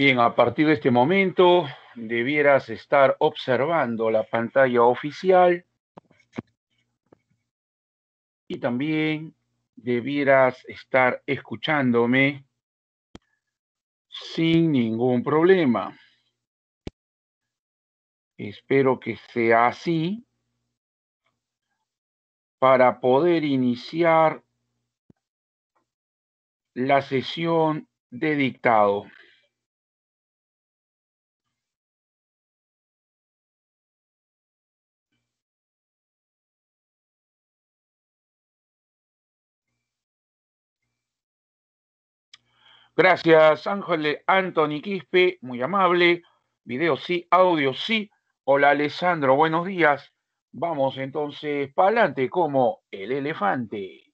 Bien, a partir de este momento debieras estar observando la pantalla oficial y también debieras estar escuchándome sin ningún problema. Espero que sea así para poder iniciar la sesión de dictado. Gracias, Ángel Anthony Quispe, muy amable. Video sí, audio sí. Hola, Alessandro, buenos días. Vamos entonces para adelante como el elefante.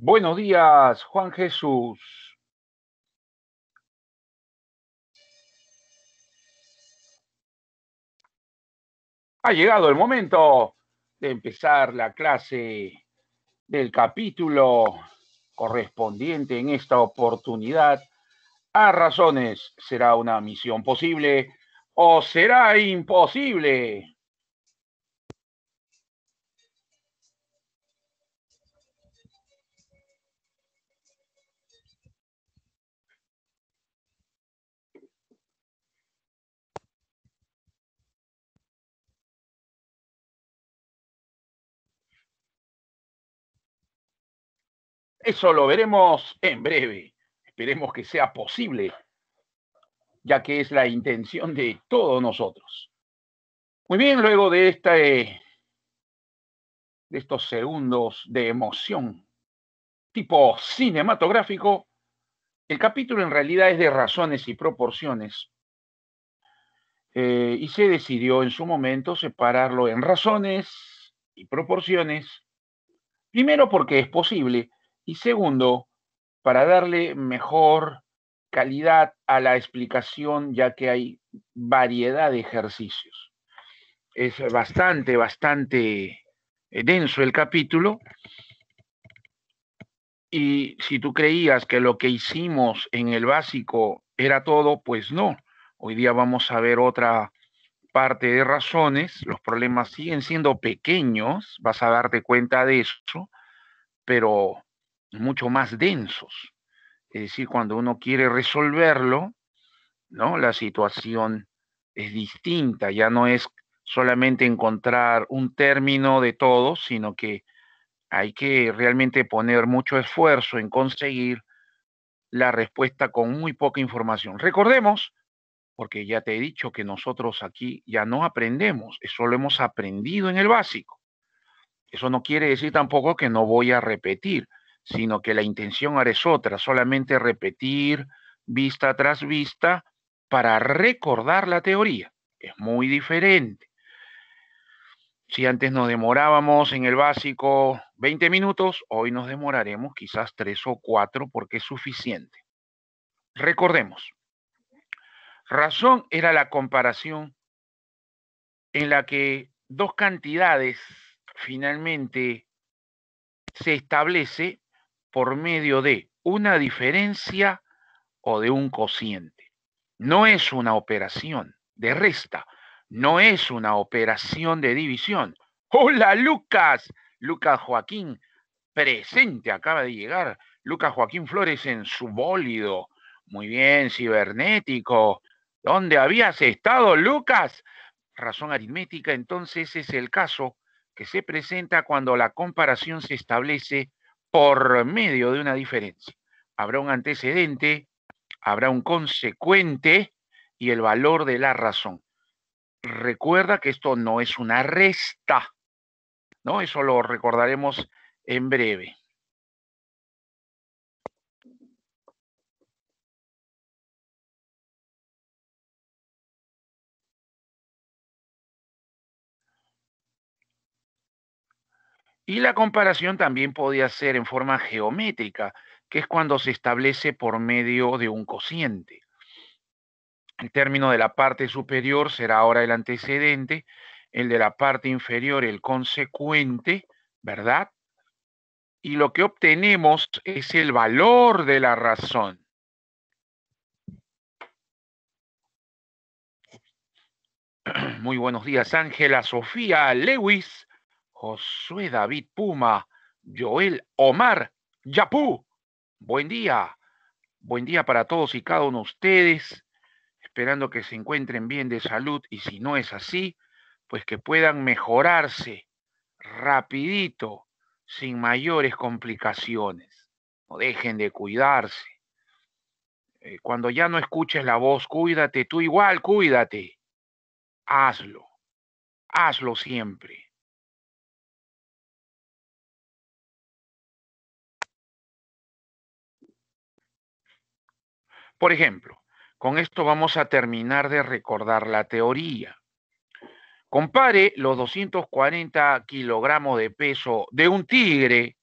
Buenos días, Juan Jesús. Ha llegado el momento de empezar la clase del capítulo correspondiente en esta oportunidad a razones. ¿Será una misión posible o será imposible? Eso lo veremos en breve. Esperemos que sea posible, ya que es la intención de todos nosotros. Muy bien, luego de, esta, eh, de estos segundos de emoción tipo cinematográfico, el capítulo en realidad es de razones y proporciones. Eh, y se decidió en su momento separarlo en razones y proporciones. Primero porque es posible y segundo, para darle mejor calidad a la explicación, ya que hay variedad de ejercicios. Es bastante, bastante eh, denso el capítulo. Y si tú creías que lo que hicimos en el básico era todo, pues no. Hoy día vamos a ver otra parte de razones. Los problemas siguen siendo pequeños, vas a darte cuenta de eso, pero mucho más densos. Es decir, cuando uno quiere resolverlo, ¿no? La situación es distinta, ya no es solamente encontrar un término de todo, sino que hay que realmente poner mucho esfuerzo en conseguir la respuesta con muy poca información. Recordemos, porque ya te he dicho que nosotros aquí ya no aprendemos, eso lo hemos aprendido en el básico. Eso no quiere decir tampoco que no voy a repetir sino que la intención ahora es otra, solamente repetir vista tras vista para recordar la teoría. Es muy diferente. Si antes nos demorábamos en el básico 20 minutos, hoy nos demoraremos quizás 3 o 4 porque es suficiente. Recordemos, razón era la comparación en la que dos cantidades finalmente se establece por medio de una diferencia o de un cociente. No es una operación de resta, no es una operación de división. Hola Lucas, Lucas Joaquín, presente, acaba de llegar Lucas Joaquín Flores en su bólido. Muy bien, cibernético. ¿Dónde habías estado, Lucas? Razón aritmética, entonces es el caso que se presenta cuando la comparación se establece por medio de una diferencia. Habrá un antecedente, habrá un consecuente y el valor de la razón. Recuerda que esto no es una resta, ¿no? Eso lo recordaremos en breve. Y la comparación también podía ser en forma geométrica, que es cuando se establece por medio de un cociente. El término de la parte superior será ahora el antecedente, el de la parte inferior el consecuente, ¿verdad? Y lo que obtenemos es el valor de la razón. Muy buenos días, Ángela Sofía Lewis Josué David Puma, Joel Omar Yapú. Buen día. Buen día para todos y cada uno de ustedes. Esperando que se encuentren bien de salud y si no es así, pues que puedan mejorarse rapidito, sin mayores complicaciones. No dejen de cuidarse. Eh, cuando ya no escuches la voz, cuídate, tú igual, cuídate. Hazlo. Hazlo siempre. Por ejemplo, con esto vamos a terminar de recordar la teoría. Compare los 240 kilogramos de peso de un tigre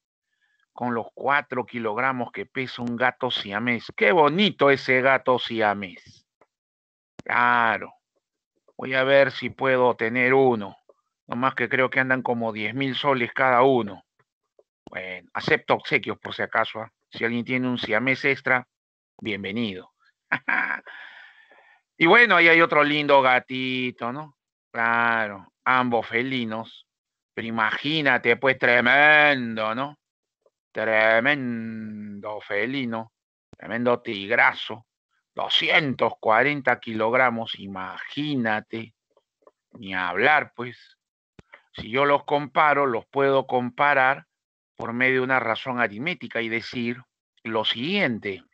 con los 4 kilogramos que pesa un gato siamés. Qué bonito ese gato siamés. Claro. Voy a ver si puedo tener uno. Nomás que creo que andan como 10 mil soles cada uno. Bueno, acepto obsequios por si acaso. ¿ah? Si alguien tiene un siamés extra, bienvenido. y bueno, ahí hay otro lindo gatito, ¿no? Claro, ambos felinos. Pero imagínate, pues tremendo, ¿no? Tremendo felino, tremendo tigrazo, 240 kilogramos, imagínate, ni hablar, pues. Si yo los comparo, los puedo comparar por medio de una razón aritmética y decir lo siguiente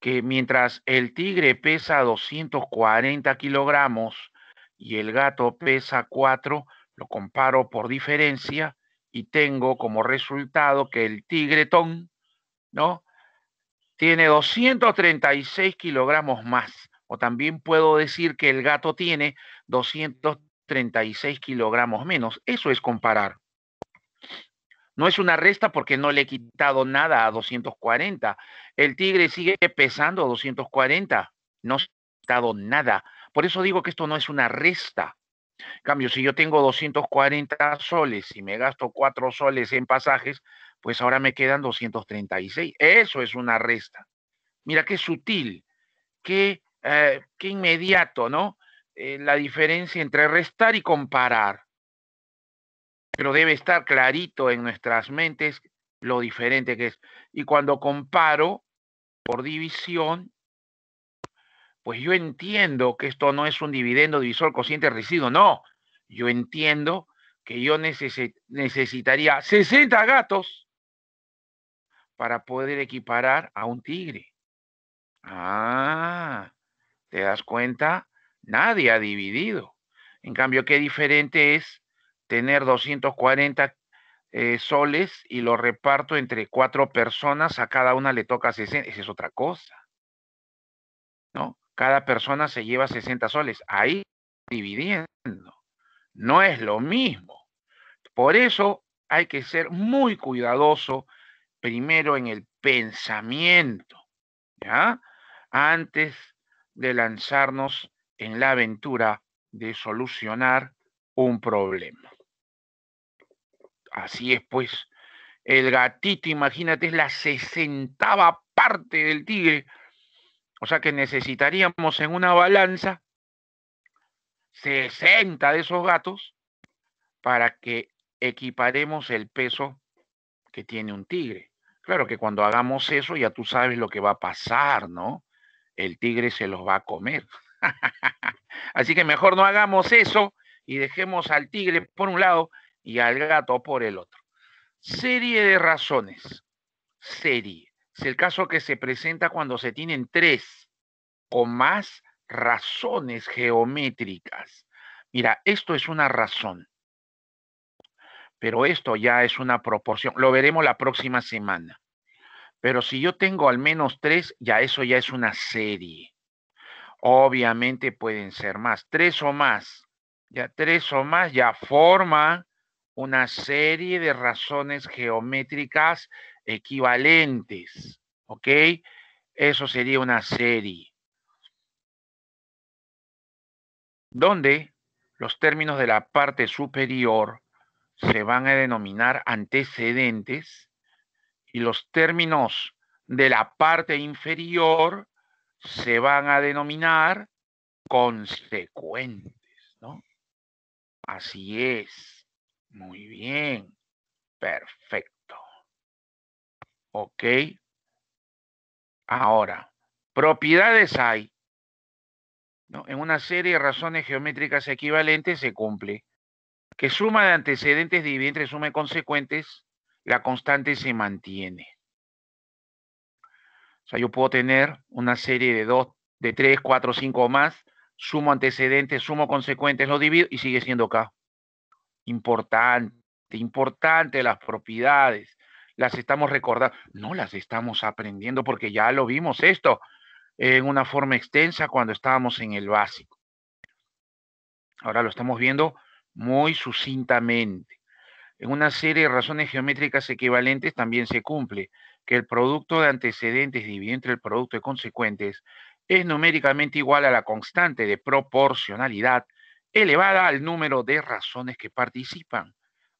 que mientras el tigre pesa 240 kilogramos y el gato pesa 4, lo comparo por diferencia y tengo como resultado que el tigretón, ¿no? Tiene 236 kilogramos más. O también puedo decir que el gato tiene 236 kilogramos menos. Eso es comparar. No es una resta porque no le he quitado nada a 240. El Tigre sigue pesando 240. No he quitado nada. Por eso digo que esto no es una resta. En cambio, si yo tengo 240 soles y me gasto 4 soles en pasajes, pues ahora me quedan 236. Eso es una resta. Mira qué sutil, qué, eh, qué inmediato, ¿no? Eh, la diferencia entre restar y comparar pero debe estar clarito en nuestras mentes lo diferente que es. Y cuando comparo por división, pues yo entiendo que esto no es un dividendo divisor cociente residuo, no. Yo entiendo que yo necesitaría 60 gatos para poder equiparar a un tigre. Ah, ¿te das cuenta? Nadie ha dividido. En cambio, qué diferente es tener 240 eh, soles y lo reparto entre cuatro personas, a cada una le toca 60, esa es otra cosa. ¿No? Cada persona se lleva 60 soles. Ahí dividiendo. No es lo mismo. Por eso hay que ser muy cuidadoso primero en el pensamiento, ¿ya? Antes de lanzarnos en la aventura de solucionar un problema. Así es, pues. El gatito, imagínate, es la sesentava parte del tigre. O sea que necesitaríamos en una balanza 60 de esos gatos para que equiparemos el peso que tiene un tigre. Claro que cuando hagamos eso ya tú sabes lo que va a pasar, ¿no? El tigre se los va a comer. Así que mejor no hagamos eso y dejemos al tigre por un lado y al gato por el otro. Serie de razones. Serie. Es el caso que se presenta cuando se tienen tres o más razones geométricas. Mira, esto es una razón. Pero esto ya es una proporción. Lo veremos la próxima semana. Pero si yo tengo al menos tres, ya eso ya es una serie. Obviamente pueden ser más. Tres o más. Ya tres o más ya forma una serie de razones geométricas equivalentes, ¿ok? Eso sería una serie. Donde los términos de la parte superior se van a denominar antecedentes y los términos de la parte inferior se van a denominar consecuentes, ¿no? Así es. Muy bien. Perfecto. Ok. Ahora, propiedades hay. ¿no? En una serie de razones geométricas equivalentes se cumple que suma de antecedentes dividida entre suma de consecuentes, la constante se mantiene. O sea, yo puedo tener una serie de dos, de tres, cuatro, cinco o más, sumo antecedentes, sumo consecuentes, lo divido y sigue siendo K importante, importante las propiedades. Las estamos recordando, no las estamos aprendiendo porque ya lo vimos esto en una forma extensa cuando estábamos en el básico. Ahora lo estamos viendo muy sucintamente. En una serie de razones geométricas equivalentes también se cumple que el producto de antecedentes dividido entre el producto de consecuentes es numéricamente igual a la constante de proporcionalidad elevada al número de razones que participan.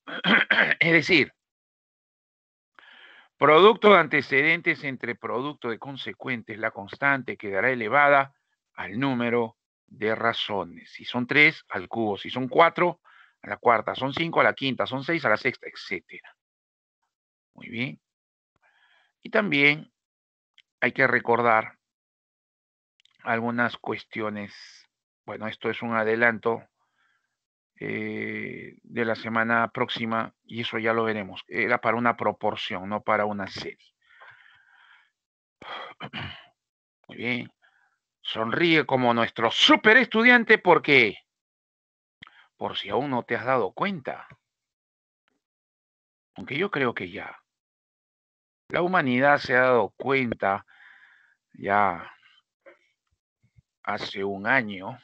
es decir, producto de antecedentes entre producto de consecuentes, la constante quedará elevada al número de razones. Si son tres, al cubo. Si son cuatro, a la cuarta. Son cinco, a la quinta. Son seis, a la sexta, etcétera. Muy bien. Y también hay que recordar algunas cuestiones bueno, esto es un adelanto eh, de la semana próxima y eso ya lo veremos. Era para una proporción, no para una serie. Muy bien. Sonríe como nuestro super estudiante porque, por si aún no te has dado cuenta, aunque yo creo que ya, la humanidad se ha dado cuenta ya hace un año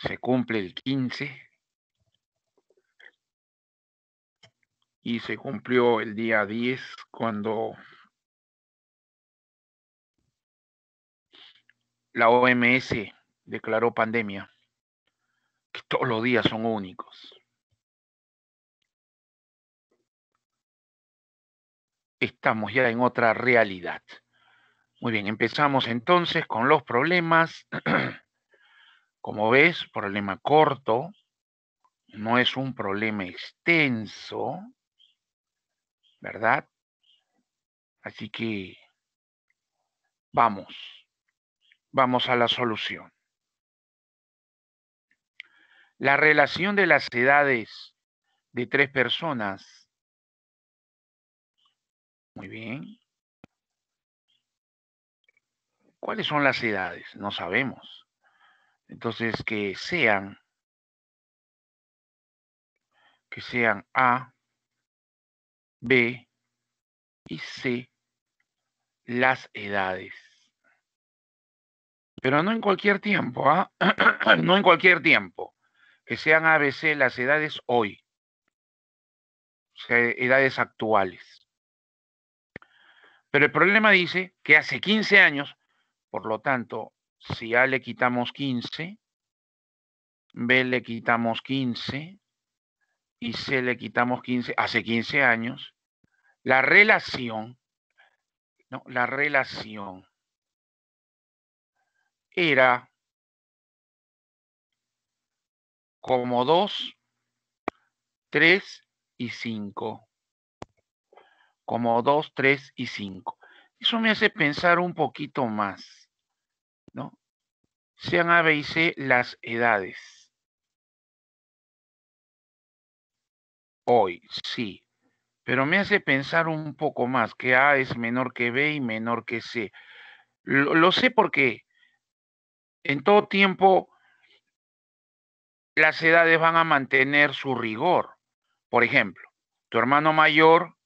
se cumple el 15 y se cumplió el día 10 cuando la OMS declaró pandemia, que todos los días son únicos. Estamos ya en otra realidad. Muy bien, empezamos entonces con los problemas. Como ves, problema corto, no es un problema extenso, ¿verdad? Así que vamos, vamos a la solución. La relación de las edades de tres personas. Muy bien. ¿Cuáles son las edades? No sabemos. Entonces, que sean, que sean A, B y C las edades. Pero no en cualquier tiempo, ¿ah? no en cualquier tiempo. Que sean A, B, C las edades hoy. O sea, edades actuales. Pero el problema dice que hace 15 años, por lo tanto, si A le quitamos 15, B le quitamos 15 y C le quitamos 15, hace 15 años, la relación, no, la relación era como 2, 3 y 5. Como 2, 3 y 5. Eso me hace pensar un poquito más sean A, B y C las edades. Hoy, sí. Pero me hace pensar un poco más que A es menor que B y menor que C. Lo, sé porque en todo tiempo las edades van a mantener su rigor. Por ejemplo, tu hermano mayor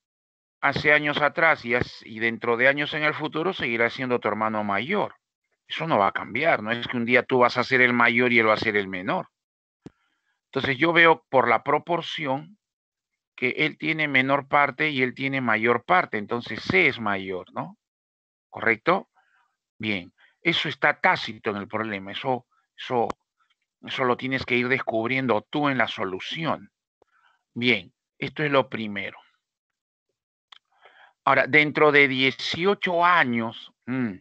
hace años atrás y dentro de años en el futuro seguirá siendo tu hermano mayor eso no va a cambiar, no es que un día tú vas a ser el mayor y él va a ser el menor. Entonces yo veo por la proporción que él tiene menor parte y él tiene mayor parte, entonces C es mayor, ¿no? ¿Correcto? Bien, eso está tácito en el problema, eso, eso, lo tienes que ir descubriendo tú en la solución. Bien, esto es lo primero. Ahora, dentro de 18 años, mm,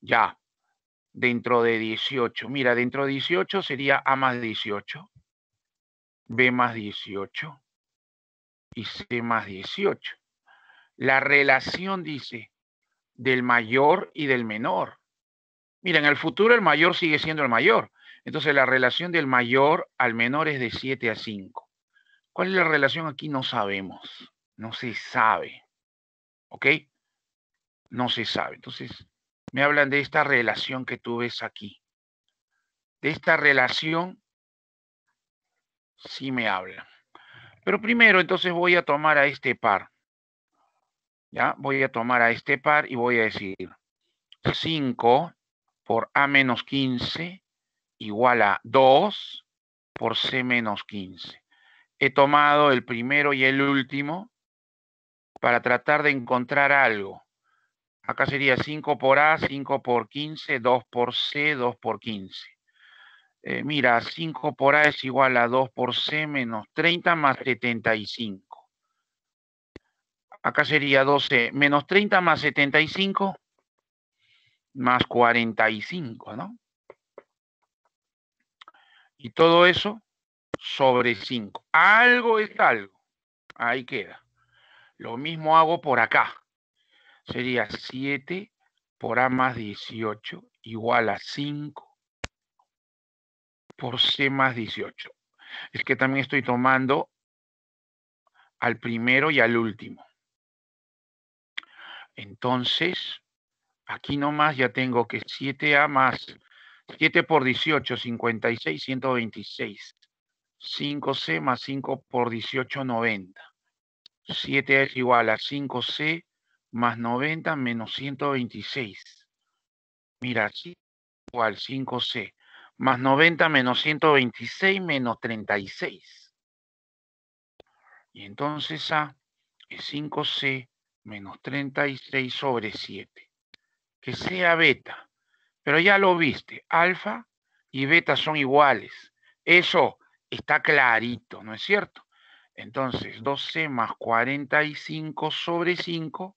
ya, dentro de 18. Mira, dentro de 18 sería A más 18, B más 18 y C más 18. La relación dice del mayor y del menor. Mira, en el futuro el mayor sigue siendo el mayor. Entonces la relación del mayor al menor es de 7 a 5. ¿Cuál es la relación aquí? No sabemos. No se sabe. ¿Ok? No se sabe. Entonces, me hablan de esta relación que tú ves aquí. De esta relación sí me hablan. Pero primero entonces voy a tomar a este par. ¿Ya? Voy a tomar a este par y voy a decir 5 por A menos 15 igual a 2 por C menos 15. He tomado el primero y el último para tratar de encontrar algo Acá sería 5 por A, 5 por 15, 2 por C, 2 por 15. Eh, mira, 5 por A es igual a 2 por C menos 30 más 75. Acá sería 12, menos 30 más 75, más 45, ¿no? Y todo eso sobre 5. Algo es algo. Ahí queda. Lo mismo hago por acá sería 7 por A más 18 igual a 5 por C más 18. Es que también estoy tomando al primero y al último. Entonces, aquí nomás ya tengo que 7A más 7 por 18, 56, 126. 5C más 5 por 18, 90. 7 a es igual a 5C más 90 menos 126. Mira, aquí igual 5C. Más 90 menos 126 menos 36. Y entonces A es 5C menos 36 sobre 7. Que sea beta. Pero ya lo viste, alfa y beta son iguales. Eso está clarito, ¿no es cierto? Entonces, 12 más 45 sobre 5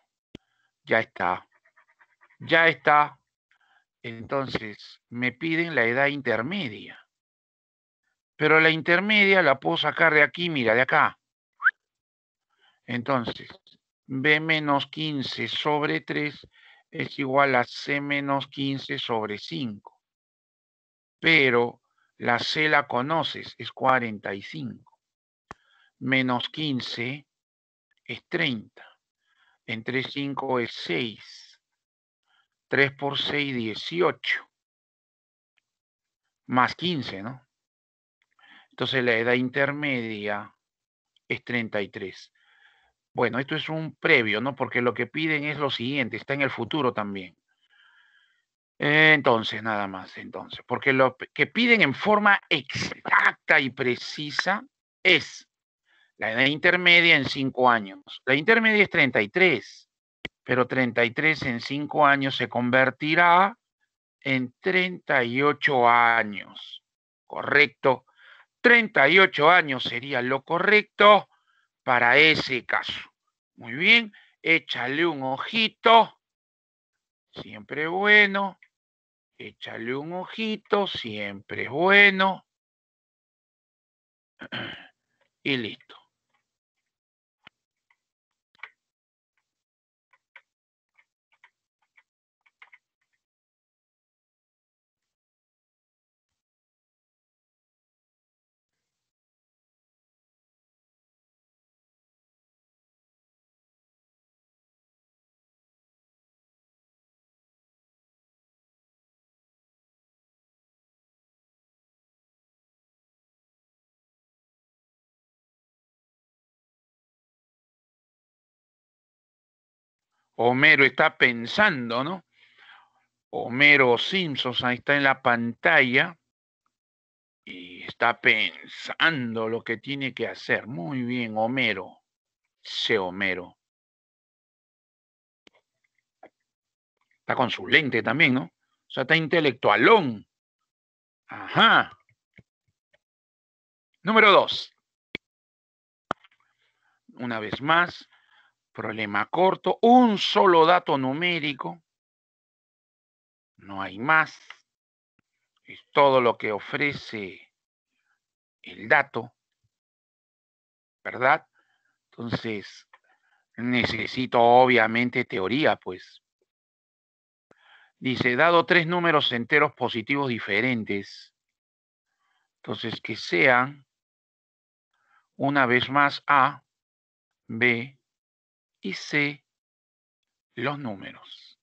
Ya está. Ya está. Entonces, me piden la edad intermedia. Pero la intermedia la puedo sacar de aquí, mira, de acá. Entonces, B menos 15 sobre 3 es igual a C menos 15 sobre 5. Pero la C la conoces, es 45. Menos 15 es 30 entre 5 es 6. 3 por 6, 18. Más 15, ¿no? Entonces la edad intermedia es 33. Bueno, esto es un previo, ¿no? Porque lo que piden es lo siguiente, está en el futuro también. Entonces, nada más, entonces, porque lo que piden en forma exacta y precisa es la edad intermedia en 5 años. La intermedia es 33, pero 33 en 5 años se convertirá en 38 años. ¿Correcto? 38 años sería lo correcto para ese caso. Muy bien, échale un ojito. Siempre bueno. Échale un ojito, siempre bueno. Y listo. Homero está pensando, ¿no? Homero Simpson está en la pantalla y está pensando lo que tiene que hacer. Muy bien, Homero. Se Homero. Está con su lente también, ¿no? O sea, está intelectualón. Ajá. Número dos. Una vez más, problema corto, un solo dato numérico, no hay más, es todo lo que ofrece el dato, ¿verdad? Entonces, necesito obviamente teoría, pues. Dice, dado tres números enteros positivos diferentes, entonces que sean, una vez más, A, B, y C los números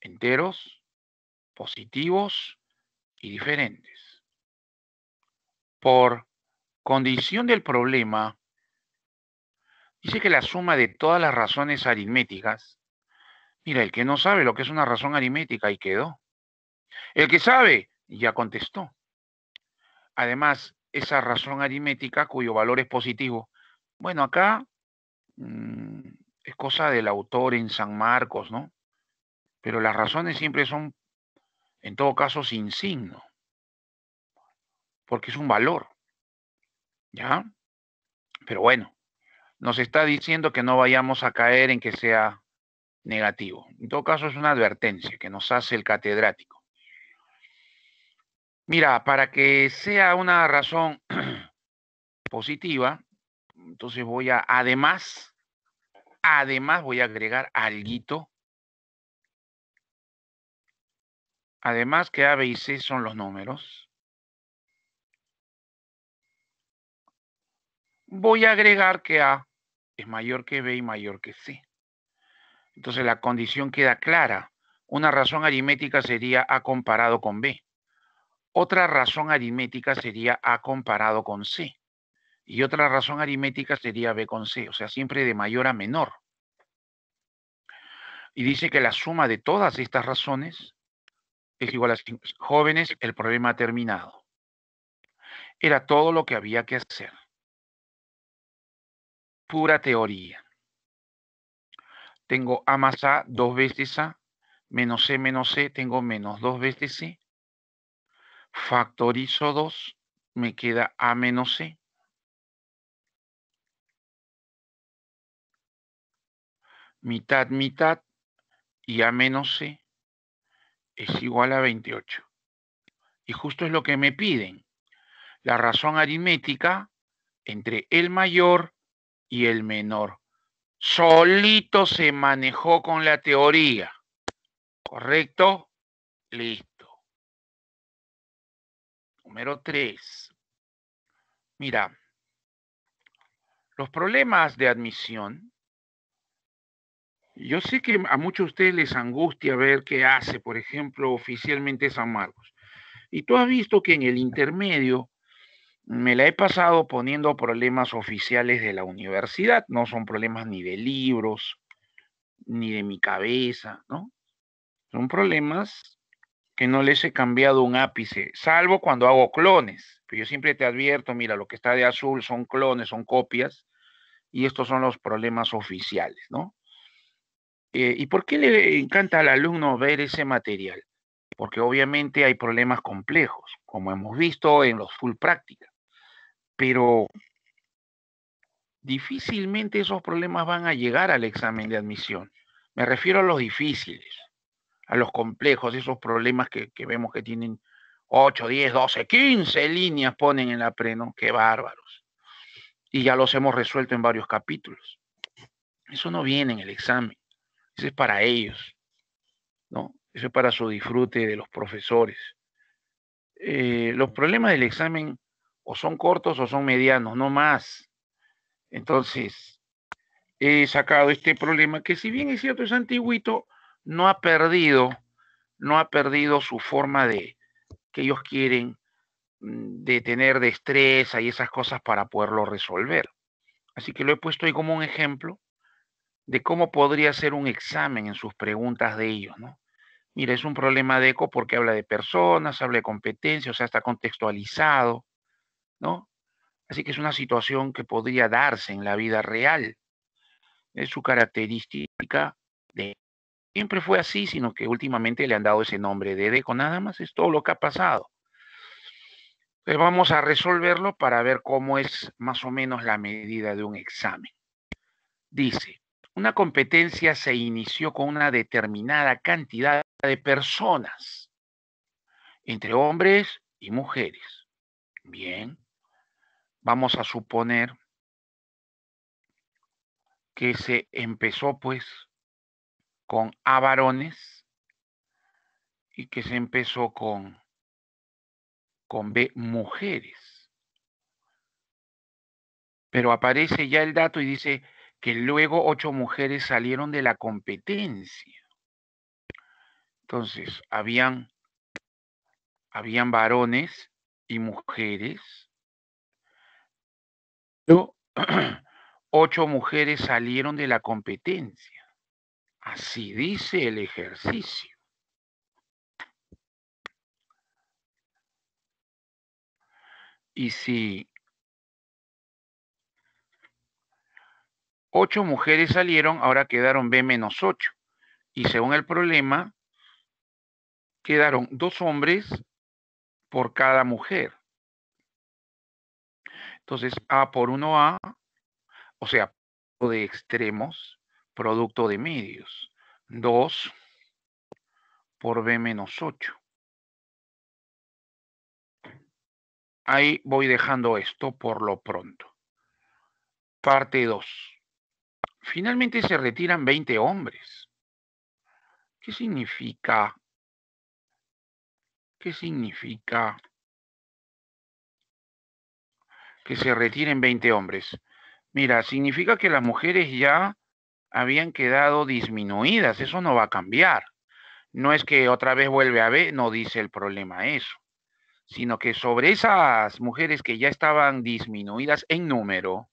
enteros, positivos y diferentes. Por condición del problema, dice que la suma de todas las razones aritméticas, mira, el que no sabe lo que es una razón aritmética, y quedó. El que sabe, ya contestó. Además, esa razón aritmética cuyo valor es positivo. Bueno, acá Mm, es cosa del autor en San Marcos, ¿no? Pero las razones siempre son, en todo caso, sin signo, porque es un valor, ¿ya? Pero bueno, nos está diciendo que no vayamos a caer en que sea negativo. En todo caso, es una advertencia que nos hace el catedrático. Mira, para que sea una razón positiva, entonces voy a, además, además voy a agregar algo. Además que A, B y C son los números. Voy a agregar que A es mayor que B y mayor que C. Entonces la condición queda clara. Una razón aritmética sería A comparado con B. Otra razón aritmética sería A comparado con C. Y otra razón aritmética sería B con C, o sea, siempre de mayor a menor. Y dice que la suma de todas estas razones es igual a 5. Jóvenes, el problema ha terminado. Era todo lo que había que hacer. Pura teoría. Tengo A más A, dos veces A, menos C menos C, tengo menos dos veces C. Factorizo 2, me queda A menos C mitad, mitad y A menos C es igual a 28. Y justo es lo que me piden. La razón aritmética entre el mayor y el menor. Solito se manejó con la teoría. ¿Correcto? Listo. Número 3. Mira, los problemas de admisión yo sé que a muchos de ustedes les angustia ver qué hace, por ejemplo, oficialmente San Marcos. Y tú has visto que en el intermedio me la he pasado poniendo problemas oficiales de la universidad, no son problemas ni de libros, ni de mi cabeza, ¿no? Son problemas que no les he cambiado un ápice, salvo cuando hago clones. Pero yo siempre te advierto, mira, lo que está de azul son clones, son copias, y estos son los problemas oficiales, ¿no? Eh, ¿Y por qué le encanta al alumno ver ese material? Porque obviamente hay problemas complejos, como hemos visto en los full práctica, pero difícilmente esos problemas van a llegar al examen de admisión. Me refiero a los difíciles, a los complejos, esos problemas que, vemos que tienen 8, 10, 12, 15 líneas ponen en la preno, Qué bárbaros. Y ya los hemos resuelto en varios capítulos. Eso no viene en el examen. Eso es para ellos, ¿no? Eso es para su disfrute de los profesores. Eh, los problemas del examen o son cortos o son medianos, no más. Entonces, he sacado este problema que si bien es cierto es antiguito, no ha perdido, no ha perdido su forma de que ellos quieren mm, de tener destreza y esas cosas para poderlo resolver. Así que lo he puesto ahí como un ejemplo de cómo podría ser un examen en sus preguntas de ellos, ¿no? Mira, es un problema de eco porque habla de personas, habla de competencia, o sea, está contextualizado, ¿no? Así que es una situación que podría darse en la vida real. Es su característica de... Siempre fue así, sino que últimamente le han dado ese nombre de eco, nada más es todo lo que ha pasado. Entonces pues vamos a resolverlo para ver cómo es más o menos la medida de un examen. Dice, una competencia se inició con una determinada cantidad de personas, entre hombres y mujeres. Bien, vamos a suponer que se empezó pues con A varones y que se empezó con, con B mujeres. Pero aparece ya el dato y dice que luego ocho mujeres salieron de la competencia. Entonces, habían, habían varones y mujeres. ocho mujeres salieron de la competencia. Así dice el ejercicio. Y si Ocho mujeres salieron, ahora quedaron B menos ocho. Y según el problema, quedaron dos hombres por cada mujer. Entonces, A por 1A, o sea, producto de extremos, producto de medios. 2 por B menos 8. Ahí voy dejando esto por lo pronto. Parte 2 finalmente se retiran 20 hombres. ¿Qué significa? ¿Qué significa que se retiren 20 hombres? Mira, significa que las mujeres ya habían quedado disminuidas, eso no va a cambiar. No es que otra vez vuelve a ver, no dice el problema eso, sino que sobre esas mujeres que ya estaban disminuidas en número,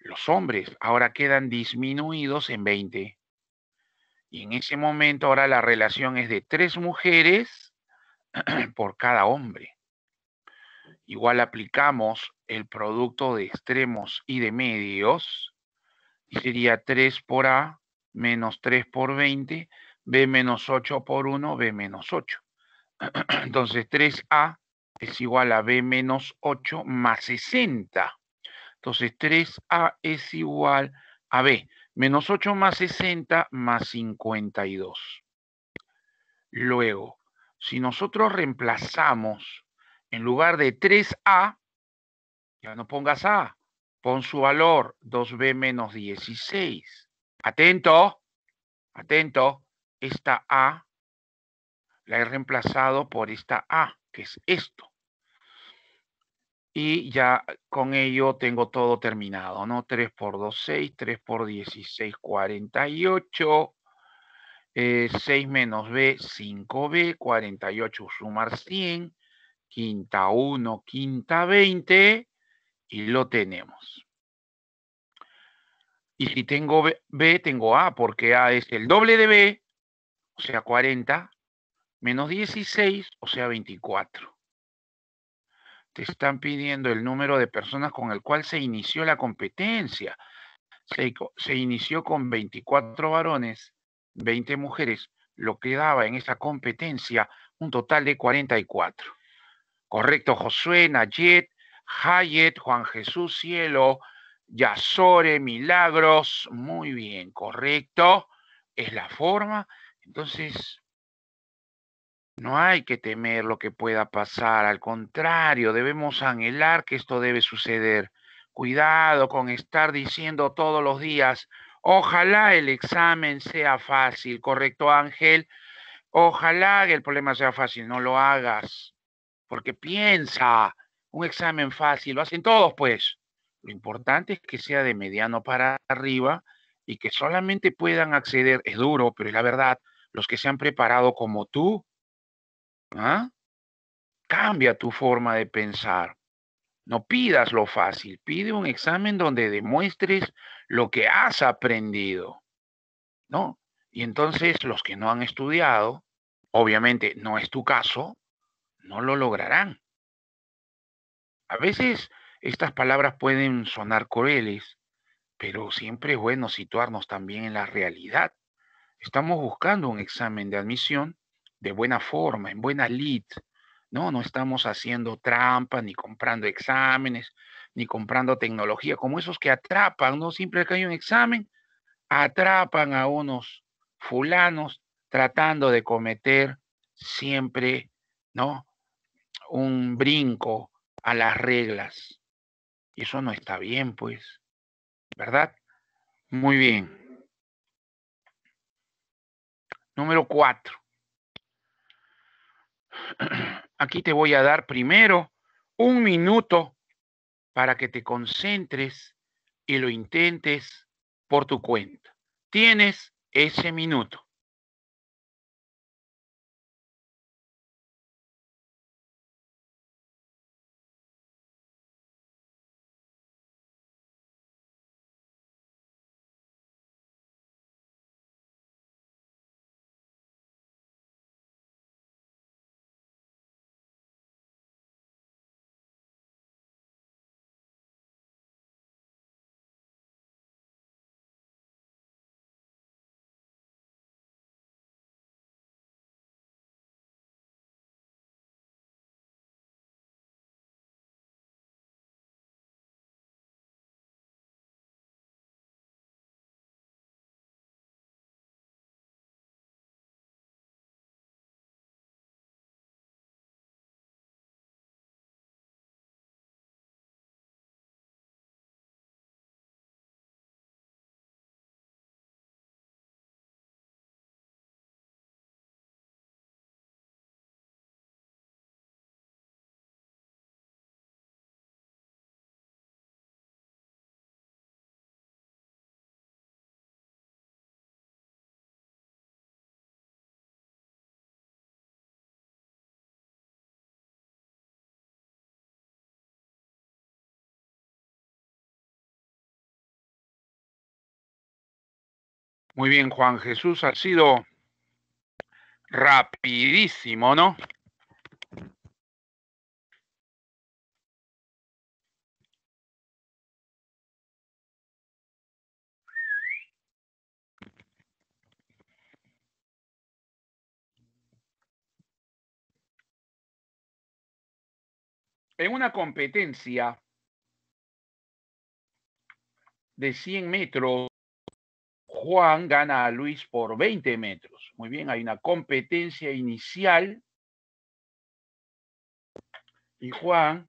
los hombres ahora quedan disminuidos en 20. Y en ese momento ahora la relación es de tres mujeres por cada hombre. Igual aplicamos el producto de extremos y de medios. sería 3 por A menos 3 por 20, B menos 8 por 1, B menos 8. Entonces 3A es igual a B menos 8 más 60. Entonces 3A es igual a B. Menos 8 más 60 más 52. Luego, si nosotros reemplazamos en lugar de 3A, ya no pongas A, pon su valor 2B menos 16. Atento, atento, esta A la he reemplazado por esta A, que es esto y ya con ello tengo todo terminado, ¿no? 3 por 2, 6, 3 por 16, 48, 6 menos B, 5B, 48 sumar 100, quinta 1, quinta 20, y lo tenemos. Y si tengo B, tengo A, porque A es el doble de B, o sea, 40, menos 16, o sea, 24 están pidiendo el número de personas con el cual se inició la competencia. Se, inició con 24 varones, 20 mujeres, lo que daba en esa competencia un total de 44. Correcto, Josué, Nayet, Hayet, Juan Jesús Cielo, Yasore, Milagros. Muy bien, correcto. Es la forma. Entonces, no hay que temer lo que pueda pasar, al contrario, debemos anhelar que esto debe suceder. Cuidado con estar diciendo todos los días, ojalá el examen sea fácil, ¿correcto Ángel? Ojalá el problema sea fácil, no lo hagas, porque piensa, un examen fácil, lo hacen todos pues. Lo importante es que sea de mediano para arriba y que solamente puedan acceder, es duro, pero es la verdad, los que se han preparado como tú ¿Ah? Cambia tu forma de pensar. No pidas lo fácil, pide un examen donde demuestres lo que has aprendido. ¿No? Y entonces los que no han estudiado, obviamente no es tu caso, no lo lograrán. A veces estas palabras pueden sonar crueles, pero siempre es bueno situarnos también en la realidad. Estamos buscando un examen de admisión de buena forma, en buena lid. No, no estamos haciendo trampas, ni comprando exámenes, ni comprando tecnología, como esos que atrapan, no siempre que hay un examen, atrapan a unos fulanos tratando de cometer siempre, ¿no? Un brinco a las reglas. Y eso no está bien, pues, ¿verdad? Muy bien. Número cuatro. Aquí te voy a dar primero un minuto para que te concentres y lo intentes por tu cuenta. Tienes ese minuto. Muy bien, Juan Jesús, ha sido rapidísimo, ¿no? en una competencia de 100 metros Juan gana a Luis por 20 metros. Muy bien, hay una competencia inicial. Y Juan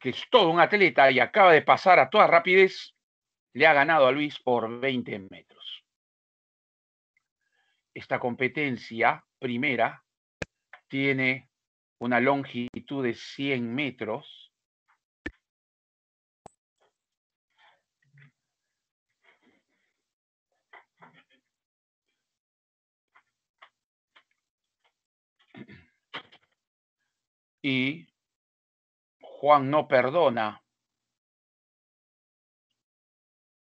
que es todo un atleta y acaba de pasar a toda rapidez, le ha ganado a Luis por 20 metros. Esta competencia primera tiene una longitud de 100 metros y Juan no perdona.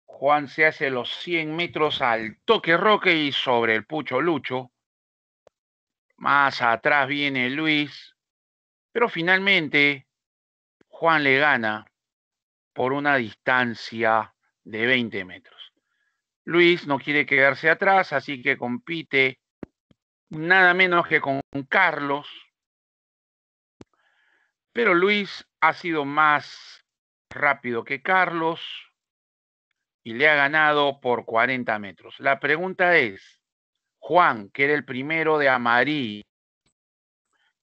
Juan se hace los 100 metros al toque roque y sobre el pucho Lucho. Más atrás viene Luis, pero finalmente Juan le gana por una distancia de 20 metros. Luis no quiere quedarse atrás, así que compite nada menos que con Carlos pero Luis ha sido más rápido que Carlos y le ha ganado por 40 metros. La pregunta es, Juan, que era el primero de Amarí,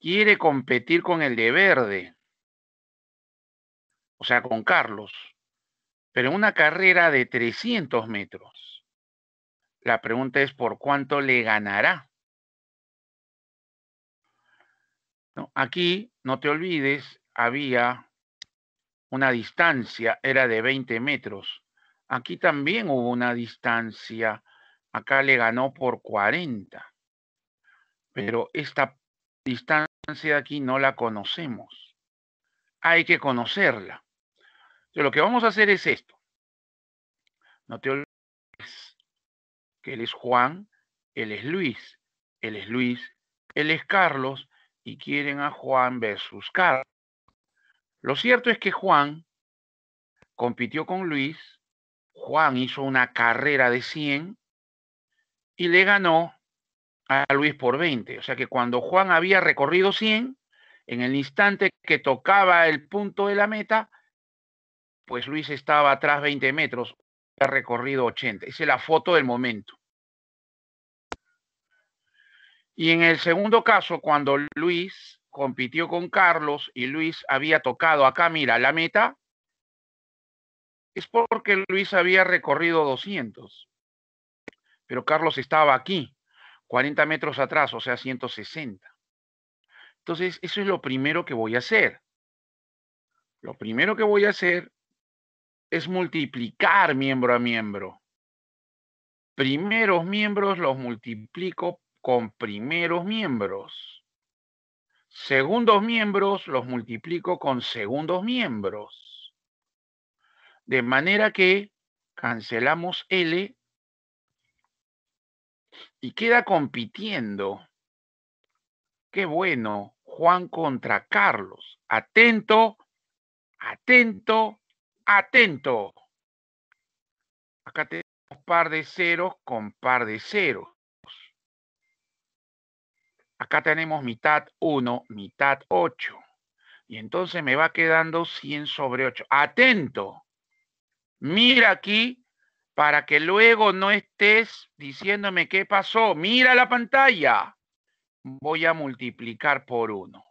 quiere competir con el de verde, o sea, con Carlos, pero en una carrera de 300 metros. La pregunta es por cuánto le ganará. aquí, no te olvides, había una distancia, era de 20 metros. Aquí también hubo una distancia, acá le ganó por 40. Pero esta distancia de aquí no la conocemos. Hay que conocerla. Entonces, lo que vamos a hacer es esto. No te olvides que él es Juan, él es Luis, él es Luis, él es Carlos, y quieren a Juan versus Carlos. Lo cierto es que Juan compitió con Luis, Juan hizo una carrera de 100 y le ganó a Luis por 20. O sea que cuando Juan había recorrido 100, en el instante que tocaba el punto de la meta, pues Luis estaba atrás 20 metros, ha recorrido 80. Esa es la foto del momento. Y en el segundo caso, cuando Luis compitió con Carlos y Luis había tocado acá, mira, la meta, es porque Luis había recorrido 200, pero Carlos estaba aquí, 40 metros atrás, o sea, 160. Entonces, eso es lo primero que voy a hacer. Lo primero que voy a hacer es multiplicar miembro a miembro. Primeros miembros los multiplico con primeros miembros. Segundos miembros los multiplico con segundos miembros. De manera que cancelamos L y queda compitiendo. Qué bueno, Juan contra Carlos. Atento, atento, atento. Acá tenemos par de ceros con par de ceros acá tenemos mitad 1, mitad 8. Y entonces me va quedando 100 sobre 8. Atento. Mira aquí para que luego no estés diciéndome qué pasó. Mira la pantalla. Voy a multiplicar por 1.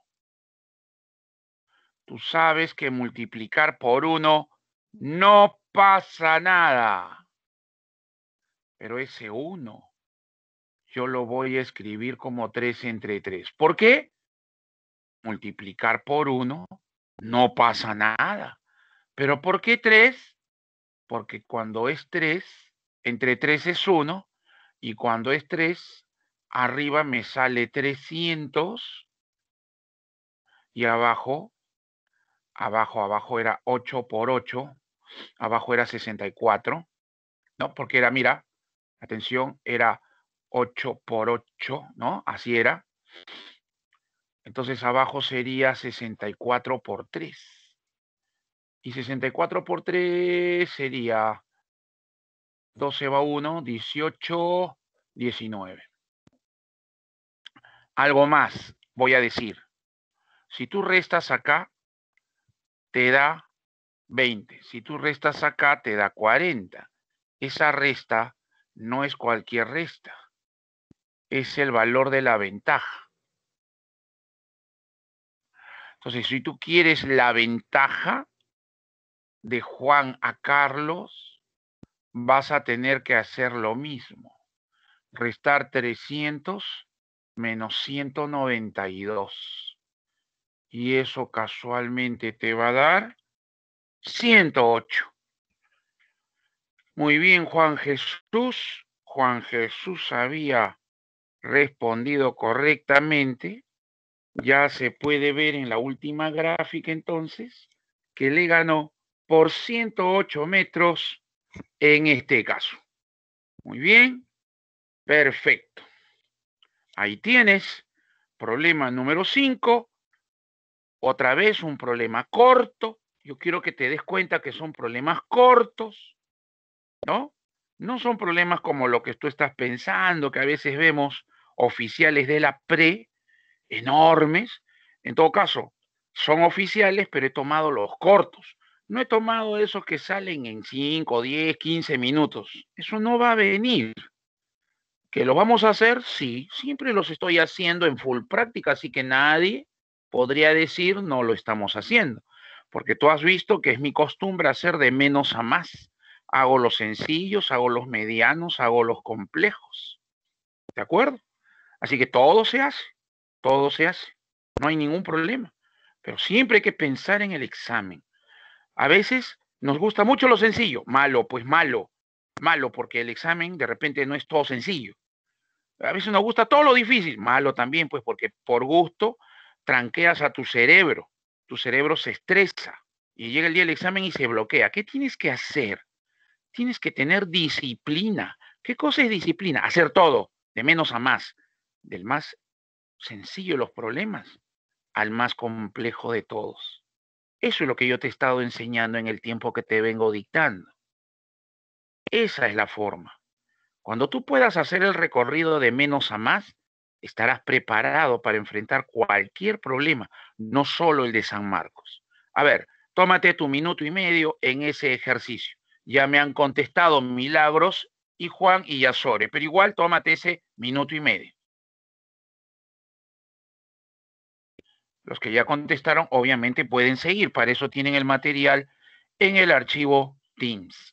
Tú sabes que multiplicar por 1 no pasa nada. Pero ese 1 yo lo voy a escribir como 3 entre 3. ¿Por qué? Multiplicar por 1 no pasa nada. ¿Pero por qué 3? Porque cuando es 3, entre 3 es 1, y cuando es 3, arriba me sale 300 y abajo, abajo, abajo era 8 por 8, abajo era 64, ¿no? Porque era, mira, atención, era 8 por 8, ¿no? Así era. Entonces abajo sería 64 por 3. Y 64 por 3 sería 12 va 1, 18, 19. Algo más voy a decir. Si tú restas acá, te da 20. Si tú restas acá, te da 40. Esa resta no es cualquier resta es el valor de la ventaja. Entonces, si tú quieres la ventaja de Juan a Carlos, vas a tener que hacer lo mismo. Restar 300 menos 192. Y eso casualmente te va a dar 108. Muy bien, Juan Jesús. Juan Jesús sabía respondido correctamente, ya se puede ver en la última gráfica entonces que le ganó por 108 metros en este caso. Muy bien, perfecto. Ahí tienes problema número 5. Otra vez un problema corto. Yo quiero que te des cuenta que son problemas cortos, ¿no? No son problemas como lo que tú estás pensando, que a veces vemos oficiales de la pre, enormes. En todo caso, son oficiales, pero he tomado los cortos. No he tomado esos que salen en 5, 10, 15 minutos. Eso no va a venir. ¿Que lo vamos a hacer? Sí, siempre los estoy haciendo en full práctica, así que nadie podría decir no lo estamos haciendo, porque tú has visto que es mi costumbre hacer de menos a más. Hago los sencillos, hago los medianos, hago los complejos. ¿De acuerdo? Así que todo se hace, todo se hace, no hay ningún problema, pero siempre hay que pensar en el examen. A veces nos gusta mucho lo sencillo, malo, pues malo, malo, porque el examen de repente no es todo sencillo. A veces nos gusta todo lo difícil, malo también, pues porque por gusto tranqueas a tu cerebro, tu cerebro se estresa y llega el día del examen y se bloquea. ¿Qué tienes que hacer? Tienes que tener disciplina. ¿Qué cosa es disciplina? Hacer todo, de menos a más del más sencillo de los problemas al más complejo de todos. Eso es lo que yo te he estado enseñando en el tiempo que te vengo dictando. Esa es la forma. Cuando tú puedas hacer el recorrido de menos a más, estarás preparado para enfrentar cualquier problema, no solo el de San Marcos. A ver, tómate tu minuto y medio en ese ejercicio. Ya me han contestado Milagros y Juan y Yasore, pero igual tómate ese minuto y medio. Los que ya contestaron, obviamente pueden seguir. Para eso tienen el material en el archivo Teams.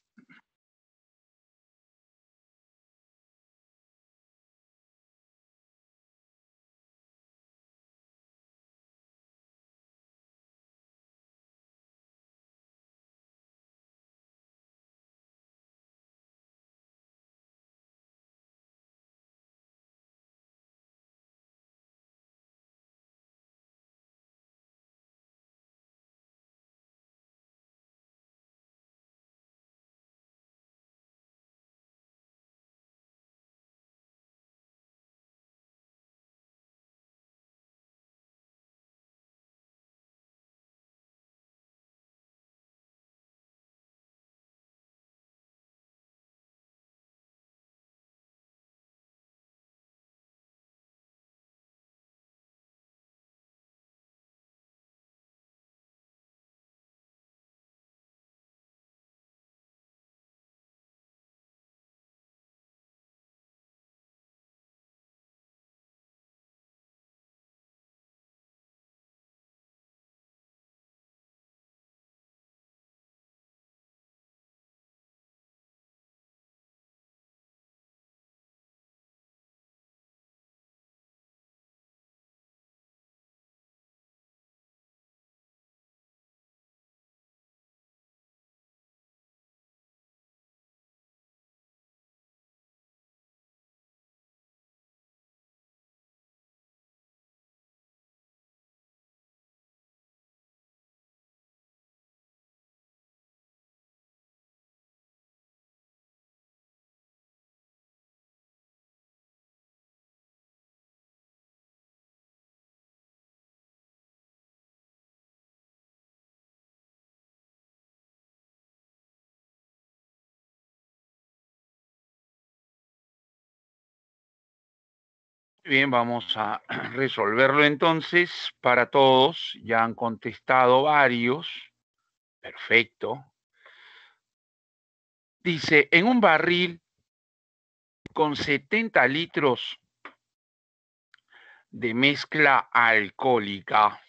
Bien, vamos a resolverlo entonces para todos. Ya han contestado varios. Perfecto. Dice, en un barril con 70 litros de mezcla alcohólica,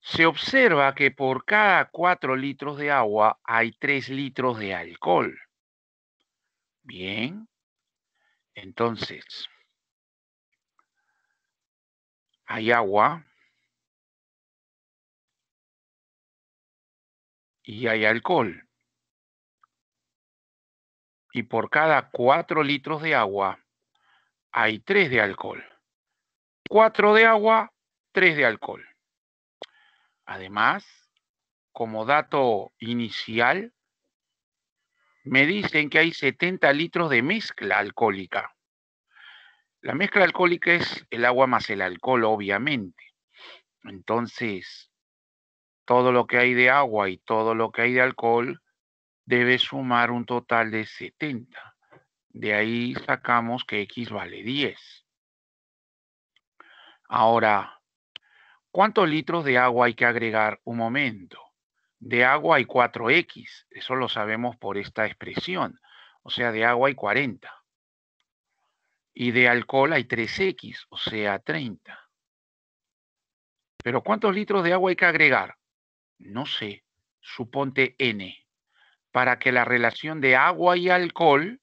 se observa que por cada 4 litros de agua hay 3 litros de alcohol. Bien. Entonces, hay agua y hay alcohol. Y por cada cuatro litros de agua hay tres de alcohol. cuatro de agua, tres de alcohol. Además, como dato inicial, me dicen que hay 70 litros de mezcla alcohólica. La mezcla alcohólica es el agua más el alcohol, obviamente. Entonces, todo lo que hay de agua y todo lo que hay de alcohol debe sumar un total de 70. De ahí sacamos que X vale 10. Ahora, ¿cuántos litros de agua hay que agregar? Un momento de agua hay 4X, eso lo sabemos por esta expresión, o sea, de agua hay 40. Y de alcohol hay 3X, o sea, 30. Pero ¿cuántos litros de agua hay que agregar? No sé, suponte N, para que la relación de agua y alcohol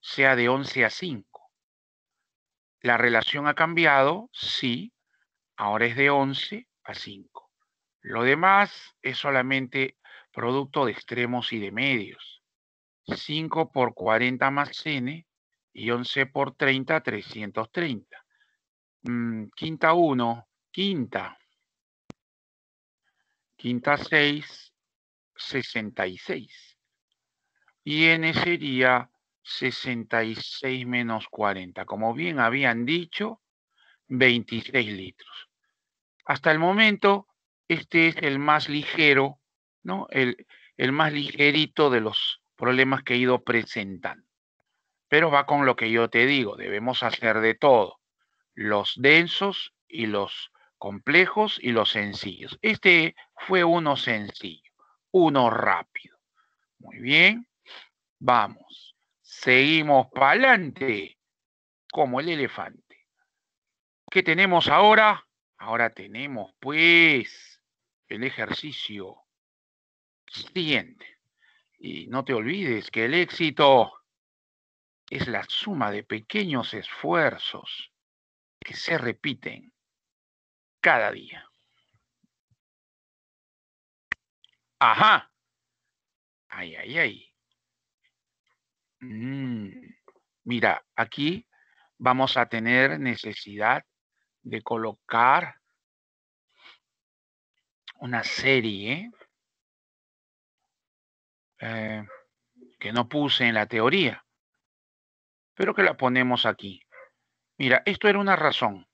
sea de 11 a 5. La relación ha cambiado, sí, ahora es de 11 a 5. Lo demás es solamente producto de extremos y de medios. 5 por 40 más n y 11 por 30, 330. Mm, quinta 1, quinta. Quinta 6, 66. Y n sería 66 menos 40. Como bien habían dicho, 26 litros. Hasta el momento este es el más ligero, ¿no? El, el más ligerito de los problemas que he ido presentando. Pero va con lo que yo te digo, debemos hacer de todo, los densos y los complejos y los sencillos. Este fue uno sencillo, uno rápido. Muy bien, vamos, seguimos para adelante, como el elefante. ¿Qué tenemos ahora? Ahora tenemos, pues, el ejercicio siguiente. Y no te olvides que el éxito es la suma de pequeños esfuerzos que se repiten cada día. Ajá. Ay, ay, ay. Mm. Mira, aquí vamos a tener necesidad de colocar una serie eh, que no puse en la teoría, pero que la ponemos aquí. Mira, esto era una razón.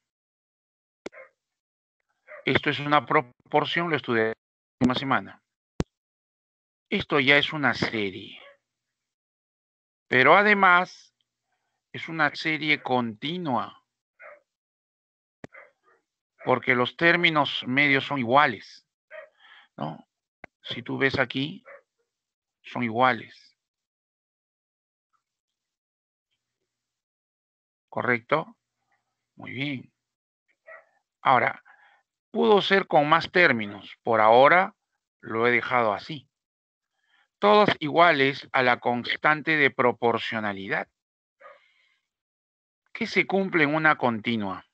Esto es una proporción, lo estudié la semana. Esto ya es una serie. Pero además es una serie continua. Porque los términos medios son iguales. ¿no? Si tú ves aquí, son iguales. ¿Correcto? Muy bien. Ahora, pudo ser con más términos. Por ahora lo he dejado así. Todos iguales a la constante de proporcionalidad. ¿Qué se cumple en una continua?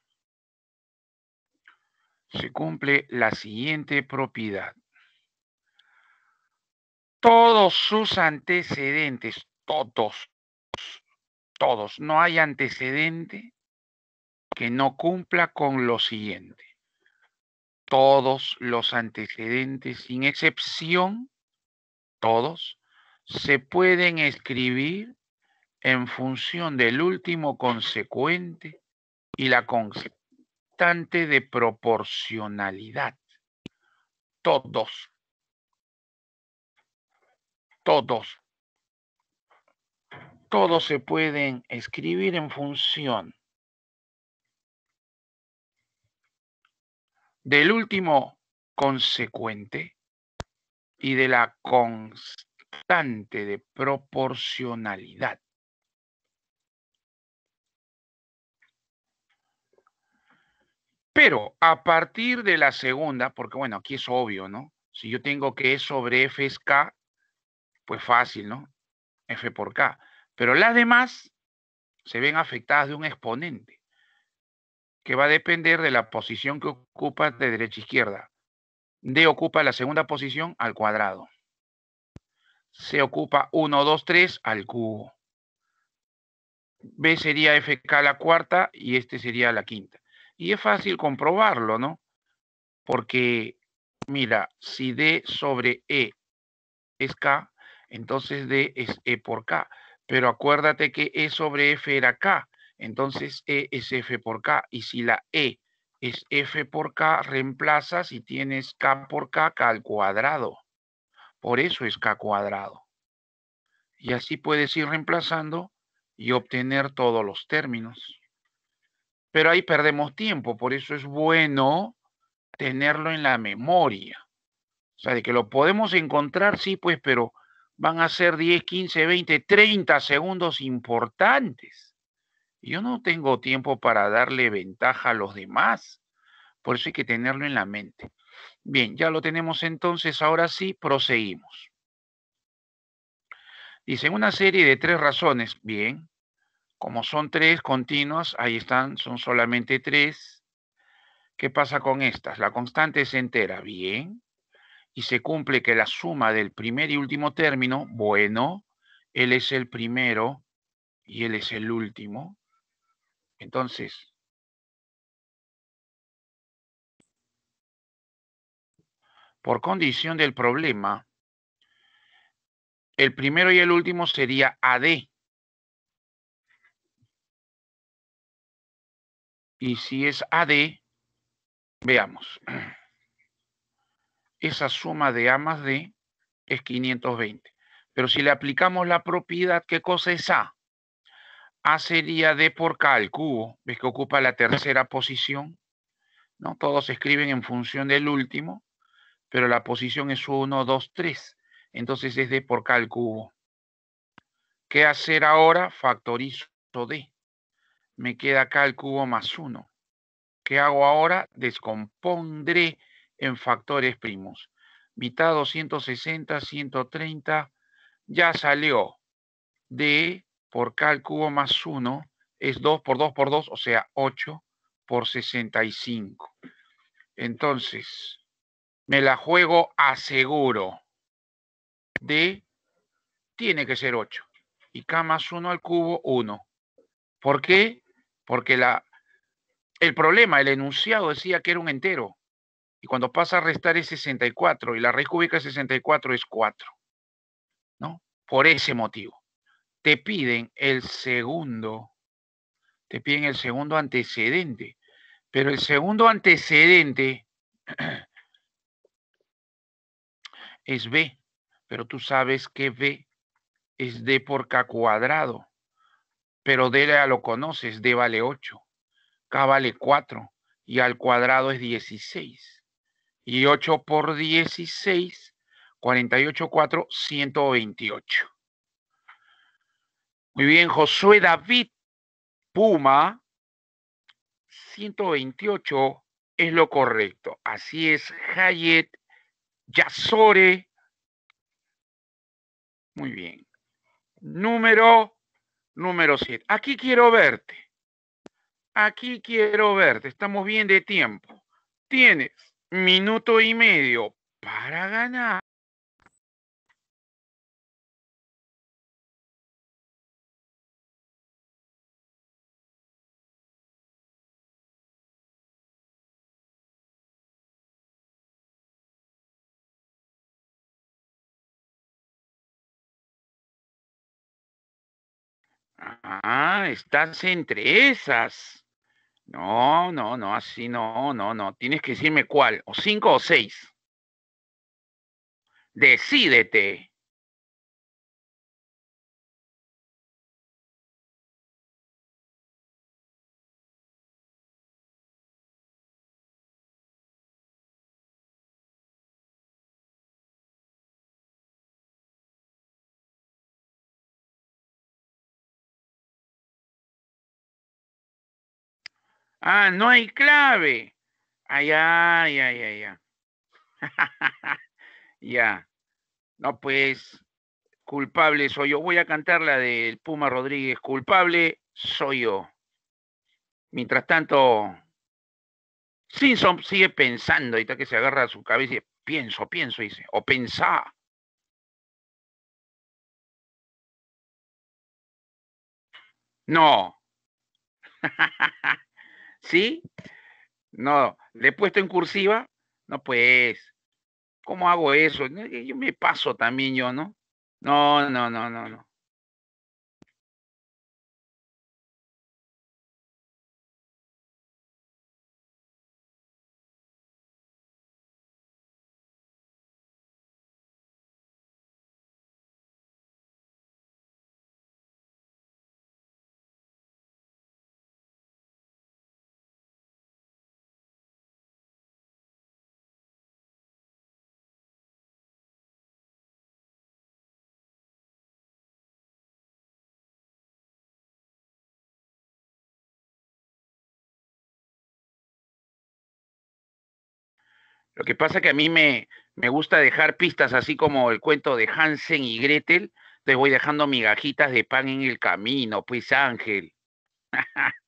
Se cumple la siguiente propiedad todos sus antecedentes, todos, todos, no hay antecedente que no cumpla con lo siguiente. Todos los antecedentes, sin excepción, todos, se pueden escribir en función del último consecuente y la constante de proporcionalidad. Todos, todos, todos se pueden escribir en función del último consecuente y de la constante de proporcionalidad. Pero a partir de la segunda, porque bueno, aquí es obvio, ¿no? Si yo tengo que es sobre F es K pues fácil, ¿no? F por K. Pero las demás se ven afectadas de un exponente, que va a depender de la posición que ocupa de derecha a izquierda. D ocupa la segunda posición al cuadrado. C ocupa 1, 2, 3 al cubo. B sería FK la cuarta y este sería la quinta. Y es fácil comprobarlo, ¿no? Porque, mira, si D sobre E es K, entonces D es E por K. Pero acuérdate que E sobre F era K, entonces E es F por K. Y si la E es F por K, reemplazas y tienes K por K, K al cuadrado. Por eso es K cuadrado. Y así puedes ir reemplazando y obtener todos los términos. Pero ahí perdemos tiempo, por eso es bueno tenerlo en la memoria. O sea, de que lo podemos encontrar, sí, pues, pero van a ser 10, 15, 20, 30 segundos importantes. Yo no tengo tiempo para darle ventaja a los demás. Por eso hay que tenerlo en la mente. Bien, ya lo tenemos entonces. Ahora sí, proseguimos. Dicen una serie de tres razones. Bien, como son tres continuas, ahí están, son solamente tres. ¿Qué pasa con estas? La constante se entera. Bien y se cumple que la suma del primer y último término, bueno, él es el primero y él es el último. Entonces, por condición del problema, el primero y el último sería AD. Y si es AD, veamos. esa suma de A más D es 520. Pero si le aplicamos la propiedad, ¿qué cosa es A? A sería D por K al cubo. ¿Ves que ocupa la tercera posición? ¿No? Todos escriben en función del último, pero la posición es 1, 2, 3. Entonces es D por K al cubo. ¿Qué hacer ahora? Factorizo D. Me queda K al cubo más 1. ¿Qué hago ahora? Descompondré en factores primos. Mitad 260, 130, ya salió D por K al cubo más 1 es 2 por 2 por 2, o sea, 8 por 65. Entonces, me la juego a seguro. D tiene que ser 8. Y K más 1 al cubo, 1. ¿Por qué? Porque la, el problema, el enunciado decía que era un entero y cuando pasa a restar es 64 y la raíz cúbica de 64 es 4. ¿No? Por ese motivo. Te piden el segundo, te piden el segundo antecedente, pero el segundo antecedente es B, pero tú sabes que B es D por K cuadrado, pero D ya lo conoces, D vale 8, K vale 4 y al cuadrado es 16 y 8 por 16, 48, 4, 128. Muy bien, Josué David Puma, 128 es lo correcto. Así es, Hayet Yasore. Muy bien. Número, número 7. Aquí quiero verte. Aquí quiero verte. Estamos bien de tiempo. Tienes minuto y medio para ganar. Ah, estás entre esas. No, no, no, así no, no, no. Tienes que decirme cuál, o cinco o seis. Decídete. Ah, no hay clave. Ay, ay, ay, ay, ya. ya. No, pues, culpable soy yo. Voy a cantar la del Puma Rodríguez. Culpable soy yo. Mientras tanto, Simpson sigue pensando, ahorita que se agarra a su cabeza y dice, pienso, pienso, dice, o pensá. No. ¿Sí? No, le he puesto en cursiva. No, pues, ¿cómo hago eso? Yo me paso también yo, ¿no? No, no, no, no, no. Lo que pasa que a mí me, me gusta dejar pistas, así como el cuento de Hansen y Gretel, te voy dejando migajitas de pan en el camino, pues Ángel.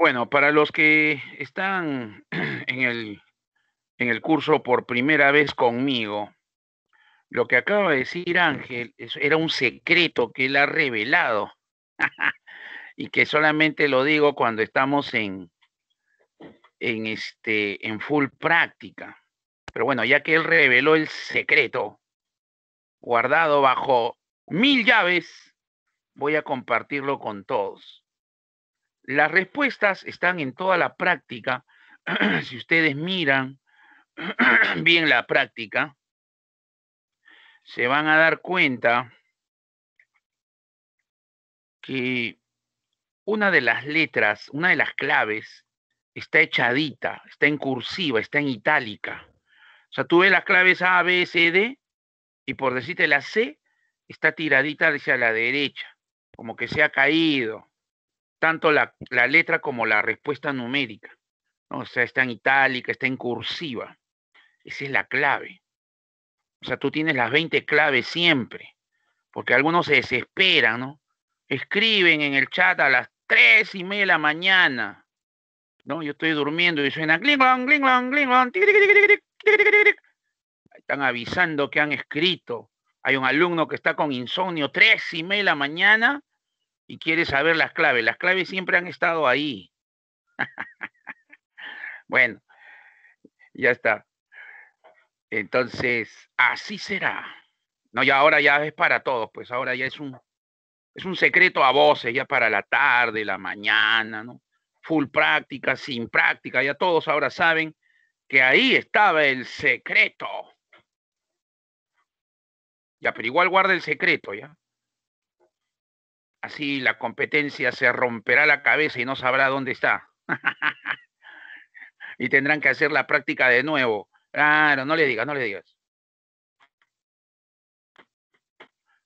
Bueno, para los que están en el, en el curso por primera vez conmigo, lo que acaba de decir Ángel era un secreto que él ha revelado y que solamente lo digo cuando estamos en, en, este, en full práctica. Pero bueno, ya que él reveló el secreto guardado bajo mil llaves, voy a compartirlo con todos. Las respuestas están en toda la práctica. si ustedes miran bien la práctica, se van a dar cuenta que una de las letras, una de las claves, está echadita, está en cursiva, está en itálica. O sea, tú ves las claves A, B, C, D, y por decirte la C, está tiradita hacia la derecha, como que se ha caído tanto la, letra como la respuesta numérica. ¿no? O sea, está en itálica, está en cursiva. Esa es la clave. O sea, tú tienes las 20 claves siempre, porque algunos se desesperan, ¿no? Escriben en el chat a las 3 y media de la mañana, ¿no? Yo estoy durmiendo y suena Están avisando que han escrito. Hay un alumno que está con insomnio, 3 y media de la mañana, y quiere saber las claves. Las claves siempre han estado ahí. bueno, ya está. Entonces, así será. No, ya ahora ya es para todos, pues ahora ya es un, es un secreto a voces, ya para la tarde, la mañana, ¿no? Full práctica, sin práctica, ya todos ahora saben que ahí estaba el secreto. Ya, pero igual guarda el secreto, ¿ya? Así la competencia se romperá la cabeza y no sabrá dónde está. y tendrán que hacer la práctica de nuevo. Claro, no le digas, no le digas.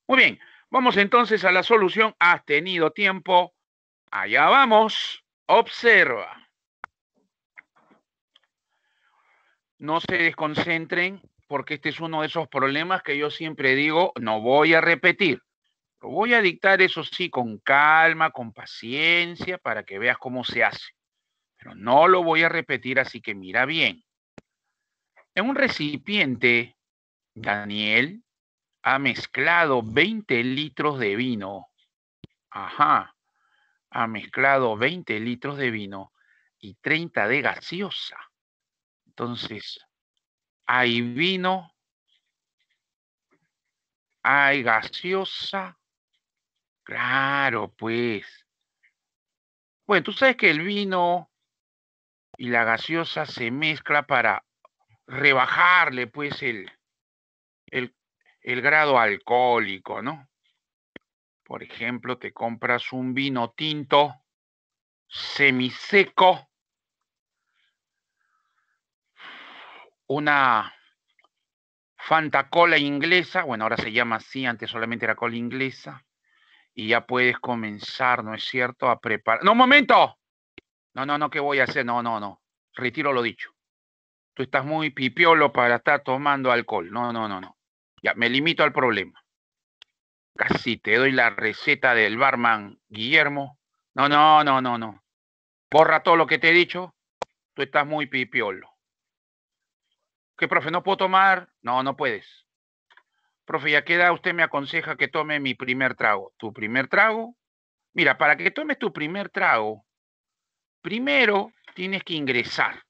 Muy bien, vamos entonces a la solución. Has tenido tiempo. Allá vamos. Observa. No se desconcentren porque este es uno de esos problemas que yo siempre digo, no voy a repetir voy a dictar, eso sí, con calma, con paciencia, para que veas cómo se hace. Pero no lo voy a repetir, así que mira bien. En un recipiente, Daniel ha mezclado 20 litros de vino. Ajá. Ha mezclado 20 litros de vino y 30 de gaseosa. Entonces, hay vino, hay gaseosa Claro, pues. Bueno, tú sabes que el vino y la gaseosa se mezcla para rebajarle, pues, el, el, el grado alcohólico, ¿no? Por ejemplo, te compras un vino tinto semiseco, una Fanta Cola inglesa, bueno, ahora se llama así, antes solamente era cola inglesa, y ya puedes comenzar, ¿no es cierto?, a preparar. No, un momento. No, no, no, ¿qué voy a hacer? No, no, no. Retiro lo dicho. Tú estás muy pipiolo para estar tomando alcohol. No, no, no, no. Ya, me limito al problema. Casi te doy la receta del barman Guillermo. No, no, no, no, no. Borra todo lo que te he dicho. Tú estás muy pipiolo. ¿Qué, profe? ¿No puedo tomar? No, no puedes. Profe, ya a qué edad usted me aconseja que tome mi primer trago? ¿Tu primer trago? Mira, para que tomes tu primer trago, primero tienes que ingresar.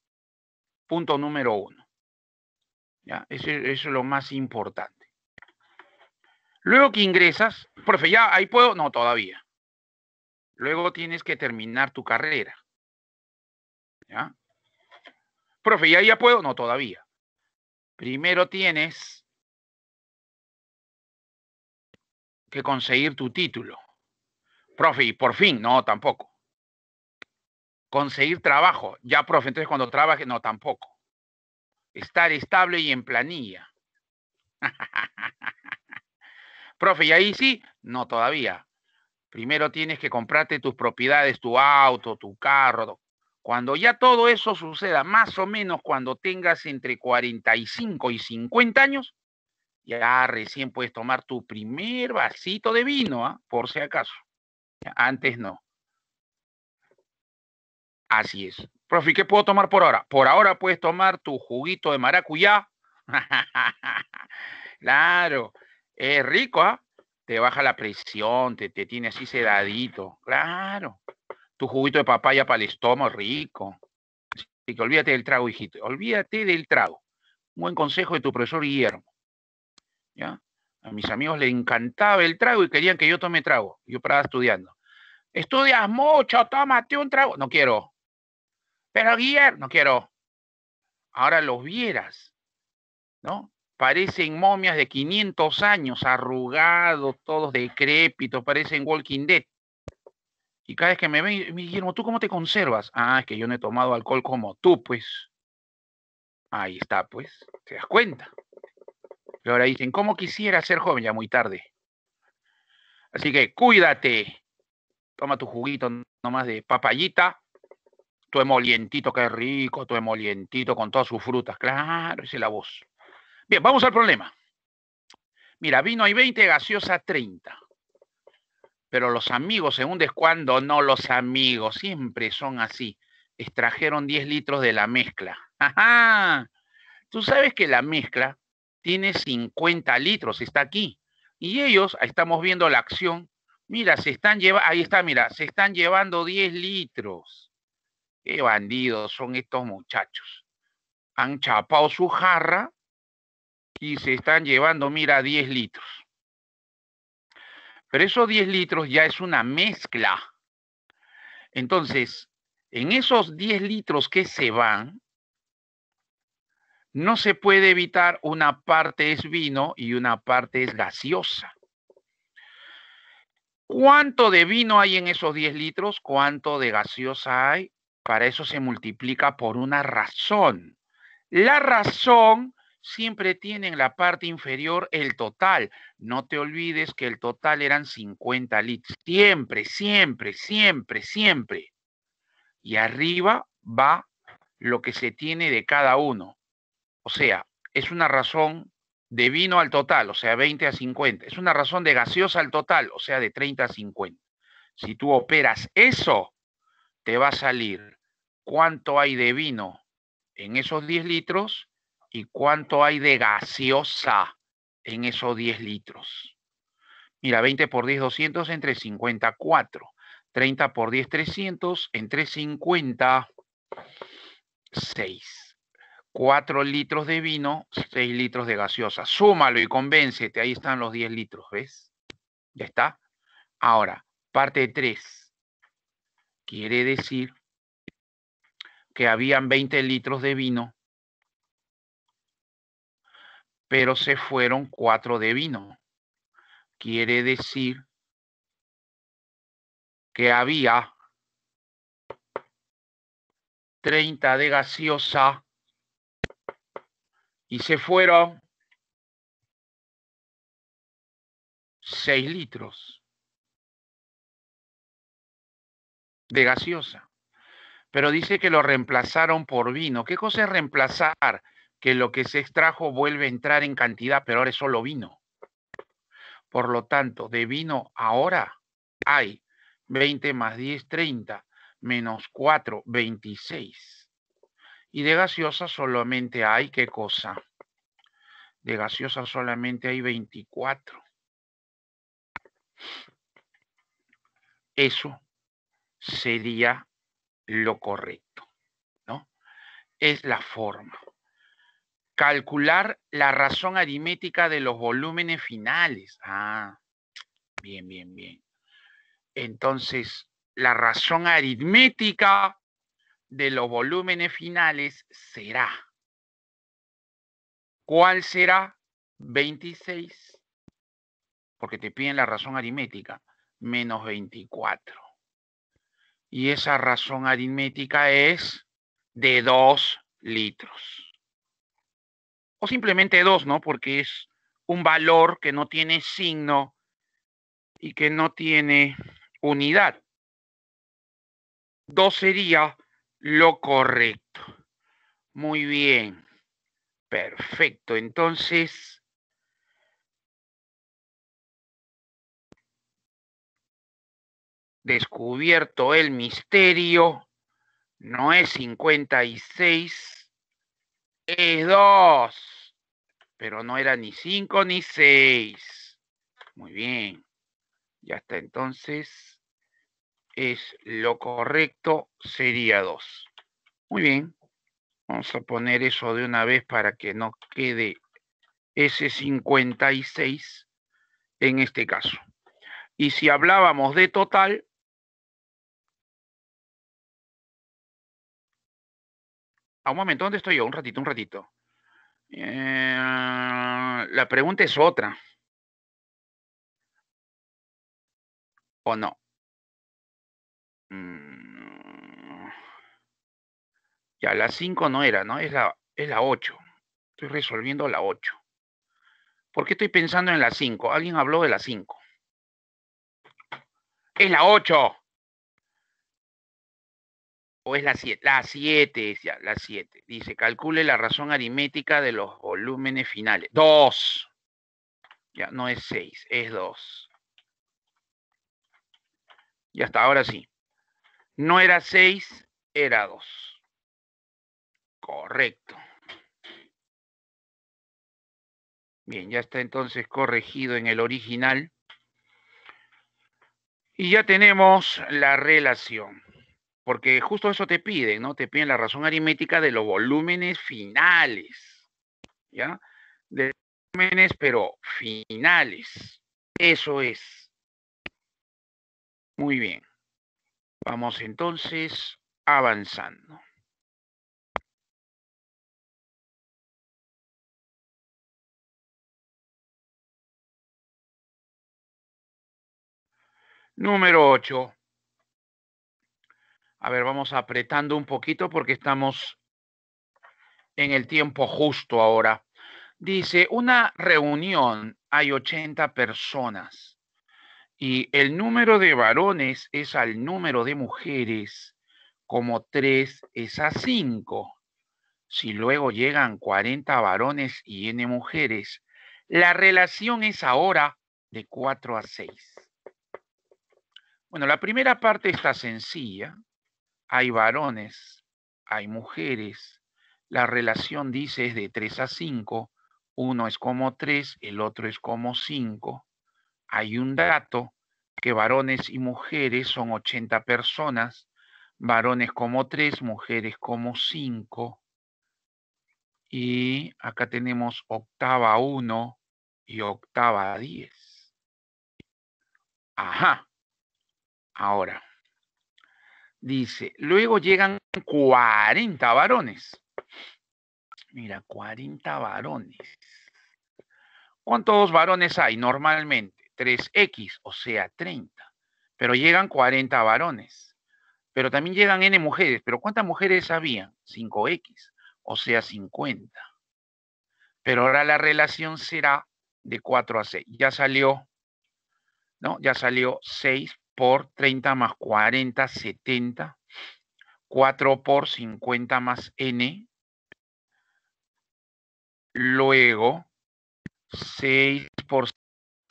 Punto número uno. ¿Ya? Eso, es lo más importante. Luego que ingresas, profe, ya ahí puedo, no, todavía. Luego tienes que terminar tu carrera. ¿Ya? Profe, ya ya puedo, no, todavía. Primero tienes que conseguir tu título. Profe, y por fin, no, tampoco. Conseguir trabajo, ya, profe, entonces cuando trabaje, no, tampoco. Estar estable y en planilla. profe, ¿y ahí sí? No, todavía. Primero tienes que comprarte tus propiedades, tu auto, tu carro. Cuando ya todo eso suceda, más o menos cuando tengas entre 45 y 50 años, ya recién puedes tomar tu primer vasito de vino, ¿ah? por si acaso. Antes no. Así es. Profi, ¿qué puedo tomar por ahora? Por ahora puedes tomar tu juguito de maracuyá. claro, es rico, ¿ah? Te baja la presión, te, te tiene así sedadito. Claro. Tu juguito de papaya para el estómago, rico. Así que olvídate del trago, hijito. Olvídate del trago. Un buen consejo de tu profesor Guillermo a mis amigos les encantaba el trago y querían que yo tome trago. Yo para estudiando. Estudias mucho, tómate un trago. No quiero. Pero Guillermo, no quiero. Ahora los vieras, ¿no? Parecen momias de 500 años, arrugados, todos decrépitos, parecen Walking Dead. Y cada vez que me ven, Guillermo, ¿tú cómo te conservas? Ah, es que yo no he tomado alcohol como tú, pues. Ahí está, pues. ¿Te das cuenta? Y ahora dicen, ¿cómo quisiera ser joven? Ya muy tarde. Así que cuídate. Toma tu juguito nomás de papayita, tu emolientito, qué rico, tu emolientito con todas sus frutas. Claro, dice es la voz. Bien, vamos al problema. Mira, vino hay 20, gaseosa 30. Pero los amigos, según descuando, no los amigos, siempre son así. Extrajeron 10 litros de la mezcla. Ajá. Tú sabes que la mezcla tiene 50 litros, está aquí. Y ellos, ahí estamos viendo la acción, mira, se están llevando, ahí está, mira, se están llevando 10 litros. Qué bandidos son estos muchachos. Han chapado su jarra y se están llevando, mira, 10 litros. Pero esos 10 litros ya es una mezcla. Entonces, en esos 10 litros que se van, no se puede evitar una parte es vino y una parte es gaseosa. ¿Cuánto de vino hay en esos 10 litros? ¿Cuánto de gaseosa hay? Para eso se multiplica por una razón. La razón siempre tiene en la parte inferior el total. No te olvides que el total eran 50 litros. Siempre, siempre, siempre, siempre. Y arriba va lo que se tiene de cada uno. O sea, es una razón de vino al total, o sea, 20 a 50. Es una razón de gaseosa al total, o sea, de 30 a 50. Si tú operas eso, te va a salir cuánto hay de vino en esos 10 litros y cuánto hay de gaseosa en esos 10 litros. Mira, 20 por 10, 200 entre 54. 30 por 10, 300 entre 50, 6. 4 litros de vino, 6 litros de gaseosa. Súmalo y convéncete, ahí están los 10 litros, ¿ves? Ya está. Ahora, parte 3. Quiere decir que habían 20 litros de vino, pero se fueron 4 de vino. Quiere decir que había 30 de gaseosa y se fueron seis litros de gaseosa. Pero dice que lo reemplazaron por vino. ¿Qué cosa es reemplazar? Que lo que se extrajo vuelve a entrar en cantidad, pero ahora es solo vino. Por lo tanto, de vino ahora hay 20 más 10, 30, menos 4, 26. Y de gaseosa solamente hay, ¿qué cosa? De gaseosa solamente hay 24. Eso sería lo correcto, ¿no? Es la forma. Calcular la razón aritmética de los volúmenes finales. Ah, bien, bien, bien. Entonces, la razón aritmética de los volúmenes finales será. ¿Cuál será? 26, porque te piden la razón aritmética, menos 24. Y esa razón aritmética es de 2 litros. O simplemente 2, ¿no? Porque es un valor que no tiene signo y que no tiene unidad. 2 sería lo correcto. Muy bien. Perfecto. Entonces... descubierto el misterio, no es 56, es 2, pero no era ni 5 ni 6. Muy bien, y hasta entonces es lo correcto, sería 2. Muy bien, vamos a poner eso de una vez para que no quede ese 56 en este caso. Y si hablábamos de total, a un momento, ¿dónde estoy yo? Un ratito, un ratito. Eh, la pregunta es otra. ¿O no? Mm. Ya, la 5 no era, ¿no? Es la, 8. Estoy resolviendo la 8. ¿Por qué estoy pensando en la 5? Alguien habló de la 5. Es la 8. O es la 7. La 7 es ya, la 7. Dice, calcule la razón aritmética de los volúmenes finales. 2. Ya, no es 6, es 2. Ya está, ahora sí. No era 6, era 2. Correcto. Bien, ya está entonces corregido en el original. Y ya tenemos la relación, porque justo eso te piden, ¿no? Te piden la razón aritmética de los volúmenes finales, ¿ya? De volúmenes, pero finales. Eso es. Muy bien. Vamos entonces avanzando. Número 8. A ver, vamos apretando un poquito porque estamos en el tiempo justo ahora. Dice, una reunión hay 80 personas. Y el número de varones es al número de mujeres, como 3 es a 5. Si luego llegan 40 varones y n mujeres, la relación es ahora de 4 a 6. Bueno, la primera parte está sencilla. Hay varones, hay mujeres. La relación dice es de 3 a 5. Uno es como 3, el otro es como 5. Hay un dato, que varones y mujeres son 80 personas, varones como 3, mujeres como 5. Y acá tenemos octava 1 y octava 10. Ajá. Ahora, dice, luego llegan 40 varones. Mira, 40 varones. ¿Cuántos varones hay normalmente? 3X, o sea, 30. Pero llegan 40 varones. Pero también llegan N mujeres. ¿Pero cuántas mujeres había? 5X, o sea, 50. Pero ahora la relación será de 4 a 6. Ya salió, ¿no? Ya salió 6 por 30 más 40, 70. 4 por 50 más N. Luego, 6 por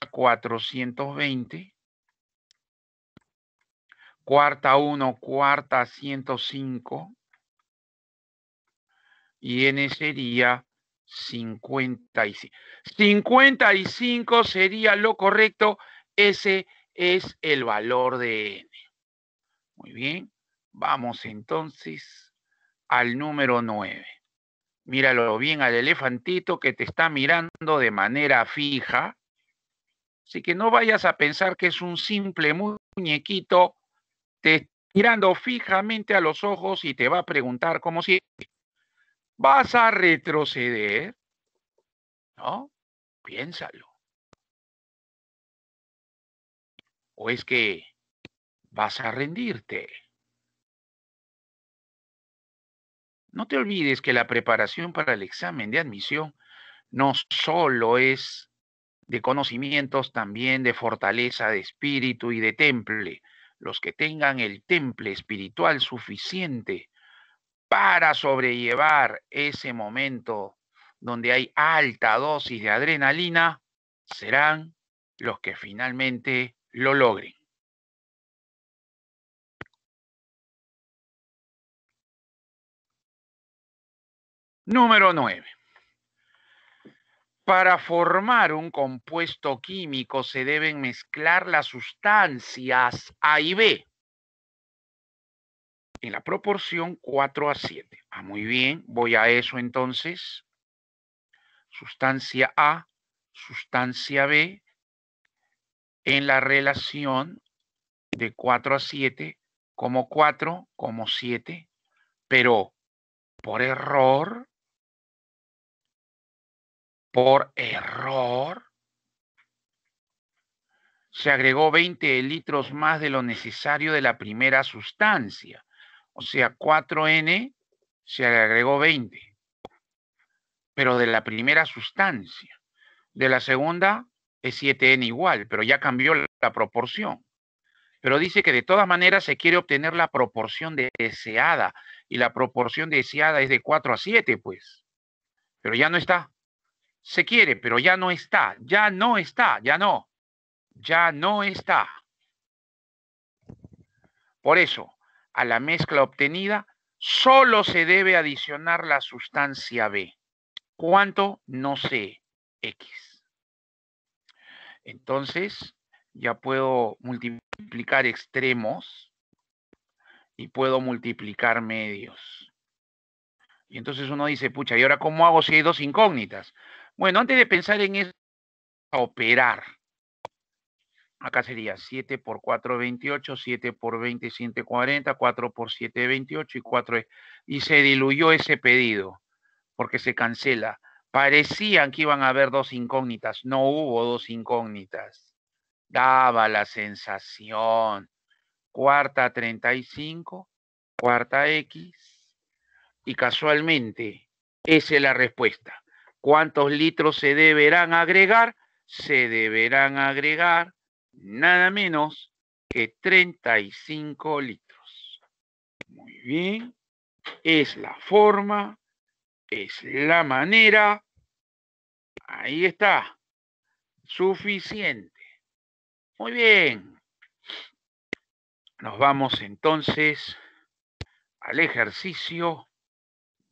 420. Cuarta 1, cuarta 105. Y N sería 55. 55 sería lo correcto. Ese es el valor de N. Muy bien. Vamos entonces al número 9. Míralo bien al elefantito que te está mirando de manera fija Así que no vayas a pensar que es un simple muñequito, te mirando fijamente a los ojos y te va a preguntar como si vas a retroceder, ¿no? Piénsalo. ¿O es que vas a rendirte? No te olvides que la preparación para el examen de admisión no solo es de conocimientos, también de fortaleza de espíritu y de temple. Los que tengan el temple espiritual suficiente para sobrellevar ese momento donde hay alta dosis de adrenalina, serán los que finalmente lo logren. Número 9. Para formar un compuesto químico se deben mezclar las sustancias A y B en la proporción 4 a 7. Ah, muy bien, voy a eso entonces. Sustancia A, sustancia B, en la relación de 4 a 7, como 4, como 7, pero por error por error, se agregó 20 litros más de lo necesario de la primera sustancia. O sea, 4N se agregó 20, pero de la primera sustancia. De la segunda es 7N igual, pero ya cambió la proporción. Pero dice que de todas maneras se quiere obtener la proporción deseada y la proporción deseada es de 4 a 7, pues. Pero ya no está se quiere, pero ya no está, ya no está, ya no, ya no está. Por eso, a la mezcla obtenida solo se debe adicionar la sustancia B. ¿Cuánto? No sé, X. Entonces, ya puedo multiplicar extremos y puedo multiplicar medios. Y entonces uno dice, pucha, ¿y ahora cómo hago si hay dos incógnitas? Bueno, antes de pensar en eso, a operar. Acá sería 7 por 4, 28, 7 por 20, 40, 4 por 7, 28 y 4. Y se diluyó ese pedido porque se cancela. Parecían que iban a haber dos incógnitas. No hubo dos incógnitas. Daba la sensación. Cuarta 35, cuarta X. Y casualmente, esa es la respuesta. ¿Cuántos litros se deberán agregar? Se deberán agregar nada menos que 35 litros. Muy bien. Es la forma, es la manera. Ahí está. Suficiente. Muy bien. Nos vamos entonces al ejercicio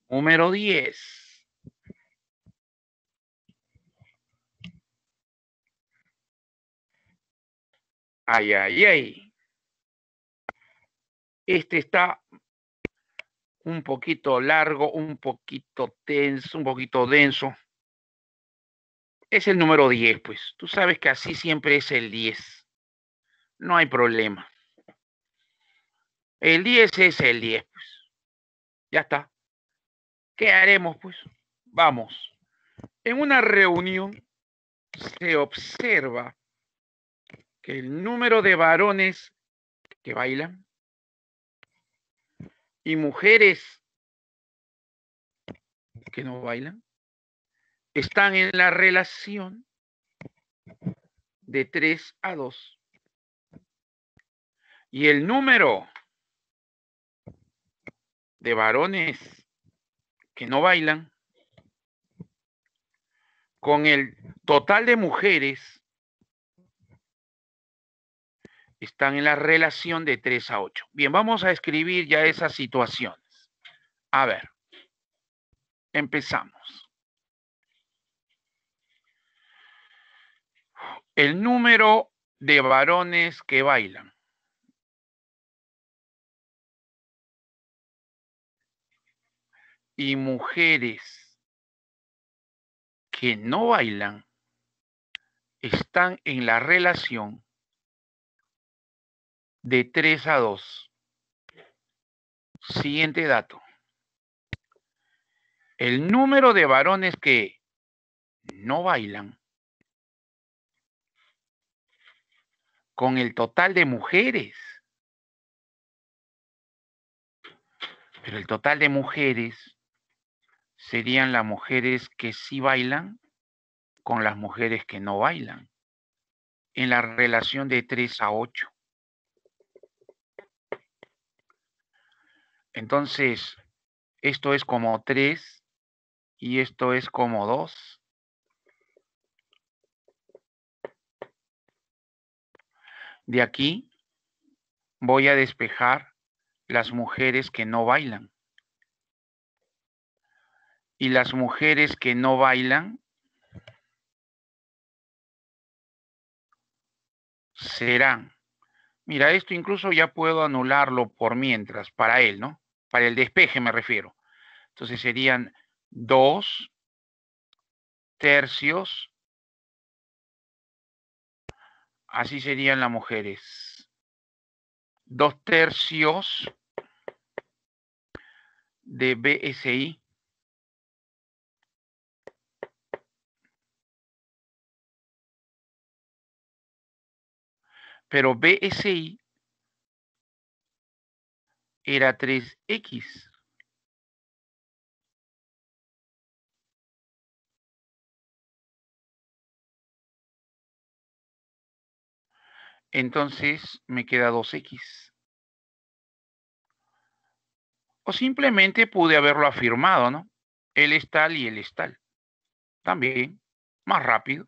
número 10. Ay, ay, ay. Este está un poquito largo, un poquito tenso, un poquito denso. Es el número 10, pues. Tú sabes que así siempre es el 10. No hay problema. El 10 es el 10, pues. Ya está. ¿Qué haremos, pues? Vamos. En una reunión se observa el número de varones que bailan y mujeres que no bailan están en la relación de 3 a 2. Y el número de varones que no bailan con el total de mujeres están en la relación de 3 a 8. Bien, vamos a escribir ya esas situaciones. A ver, empezamos. El número de varones que bailan. Y mujeres que no bailan están en la relación de 3 a 2. Siguiente dato. El número de varones que no bailan con el total de mujeres. Pero el total de mujeres serían las mujeres que sí bailan con las mujeres que no bailan en la relación de 3 a 8. Entonces, esto es como 3 y esto es como 2. De aquí voy a despejar las mujeres que no bailan. Y las mujeres que no bailan serán. Mira, esto incluso ya puedo anularlo por mientras, para él, ¿no? para el despeje me refiero. Entonces serían dos tercios, así serían las mujeres, dos tercios de BSI pero BSI era 3x. Entonces me queda 2x. O simplemente pude haberlo afirmado, ¿no? el es tal y el es También, más rápido.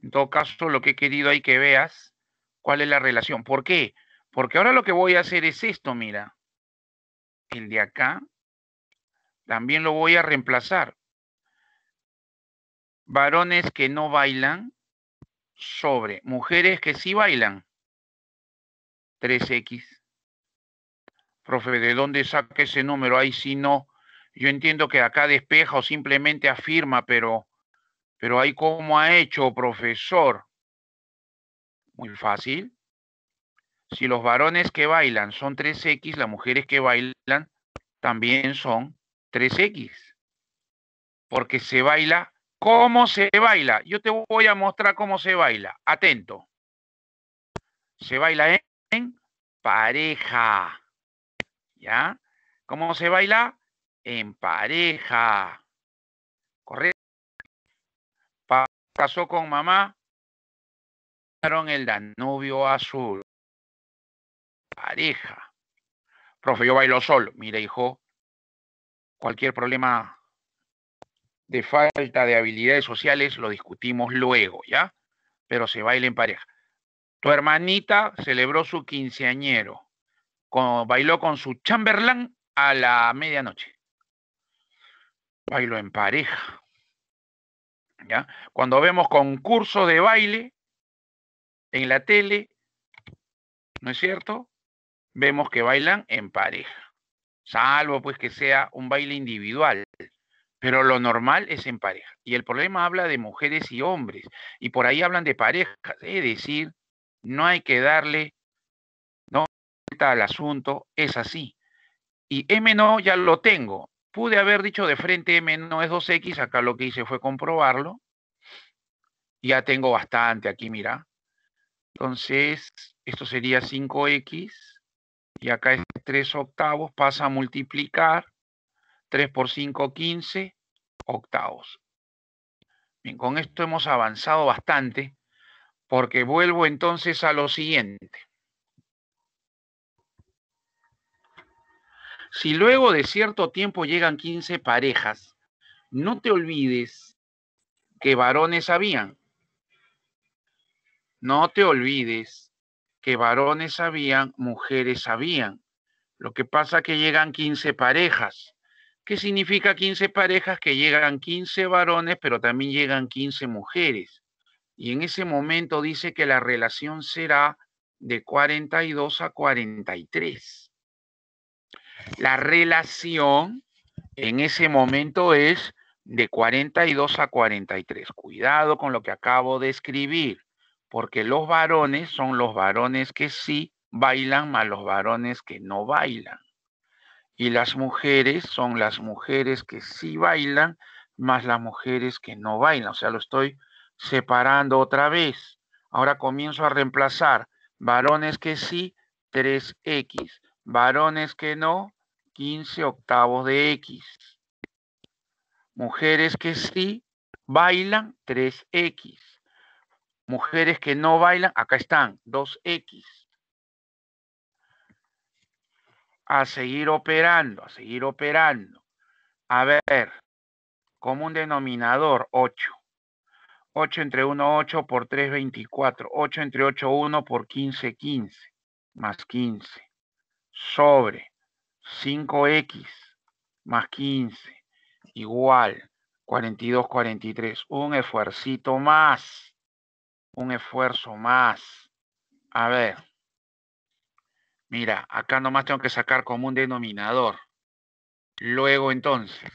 En todo caso, lo que he querido ahí que veas cuál es la relación. ¿Por qué? Porque ahora lo que voy a hacer es esto, mira. El de acá también lo voy a reemplazar. Varones que no bailan sobre mujeres que sí bailan. 3X. Profe, ¿de dónde saca ese número? Ahí sí no. Yo entiendo que acá despeja o simplemente afirma, pero, pero ahí cómo ha hecho, profesor. Muy fácil si los varones que bailan son 3X, las mujeres que bailan también son 3X. Porque se baila cómo se baila. Yo te voy a mostrar cómo se baila. Atento. Se baila en, pareja. ¿Ya? ¿Cómo se baila? En pareja. ¿Correcto? Pasó con mamá, el Danubio azul pareja. Profe, yo bailo solo. Mira, hijo, cualquier problema de falta de habilidades sociales lo discutimos luego, ¿ya? Pero se baila en pareja. Tu hermanita celebró su quinceañero. bailó con su chamberlain a la medianoche. Bailo en pareja. ¿Ya? Cuando vemos concurso de baile en la tele, ¿no es cierto? vemos que bailan en pareja, salvo pues que sea un baile individual, pero lo normal es en pareja. Y el problema habla de mujeres y hombres, y por ahí hablan de parejas, es decir, no hay que darle no al asunto, es así. Y M no ya lo tengo. Pude haber dicho de frente M no es 2X, acá lo que hice fue comprobarlo. Ya tengo bastante aquí, mira. Entonces, esto sería 5X y acá es 3 octavos, pasa a multiplicar 3 por 5, 15 octavos. Bien, con esto hemos avanzado bastante porque vuelvo entonces a lo siguiente. Si luego de cierto tiempo llegan 15 parejas, no te olvides que varones habían. No te olvides que varones habían, mujeres sabían. Lo que pasa es que llegan 15 parejas. ¿Qué significa 15 parejas? Que llegan 15 varones, pero también llegan 15 mujeres. Y en ese momento dice que la relación será de 42 a 43. La relación en ese momento es de 42 a 43. Cuidado con lo que acabo de escribir porque los varones son los varones que sí bailan más los varones que no bailan. Y las mujeres son las mujeres que sí bailan más las mujeres que no bailan. O sea, lo estoy separando otra vez. Ahora comienzo a reemplazar varones que sí, 3X. Varones que no, 15 octavos de X. Mujeres que sí, bailan 3X. Mujeres que no bailan, acá están, 2X. A seguir operando, a seguir operando. A ver, como un denominador, 8. 8 entre 1, 8 por 3, 24. 8 entre 8, 1 por 15, 15. Más 15. Sobre 5X más 15. Igual 42, 43. Un esfuercito más un esfuerzo más. A ver. Mira, acá nomás tengo que sacar como un denominador. Luego entonces,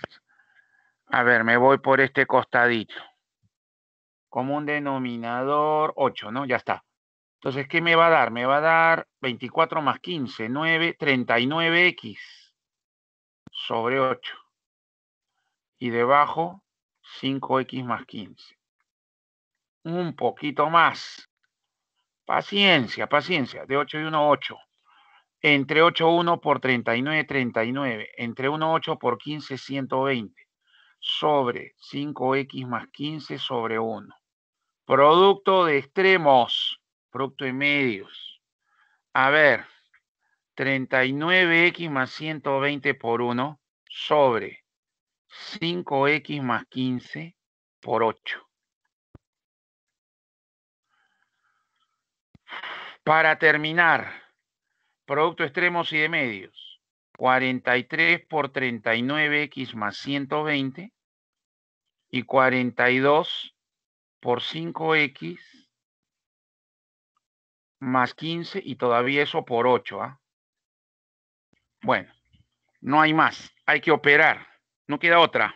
a ver, me voy por este costadito. Como un denominador 8, ¿no? Ya está. Entonces, ¿qué me va a dar? Me va a dar 24 más 15, 9, 39x sobre 8. Y debajo, 5x más 15 un poquito más. Paciencia, paciencia, de 8 y 1, 8. Entre 8, 1 por 39, 39. Entre 1, 8 por 15, 120. Sobre 5x más 15 sobre 1. Producto de extremos, producto de medios. A ver, 39x más 120 por 1 sobre 5x más 15 por 8. Para terminar, producto extremos y de medios, 43 por 39x más 120 y 42 por 5x más 15 y todavía eso por 8. ¿ah? Bueno, no hay más, hay que operar, no queda otra.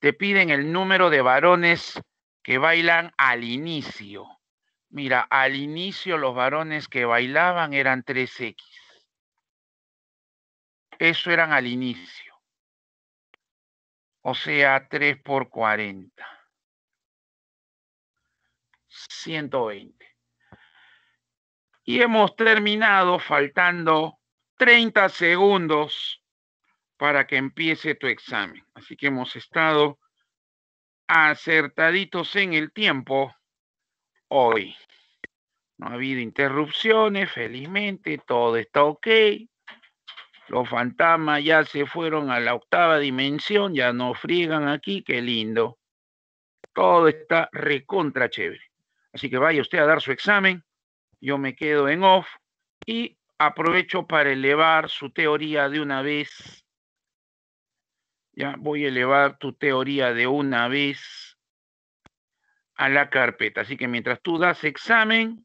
te piden el número de varones que bailan al inicio. Mira, al inicio los varones que bailaban eran 3X. Eso eran al inicio. O sea, 3 por 40. 120. Y hemos terminado faltando 30 segundos para que empiece tu examen. Así que hemos estado acertaditos en el tiempo hoy. No ha habido interrupciones, felizmente, todo está ok. Los fantasmas ya se fueron a la octava dimensión, ya no friegan aquí, qué lindo. Todo está recontra chévere. Así que vaya usted a dar su examen, yo me quedo en off y aprovecho para elevar su teoría de una vez ya voy a elevar tu teoría de una vez a la carpeta. Así que mientras tú das examen,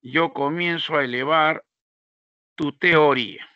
yo comienzo a elevar tu teoría.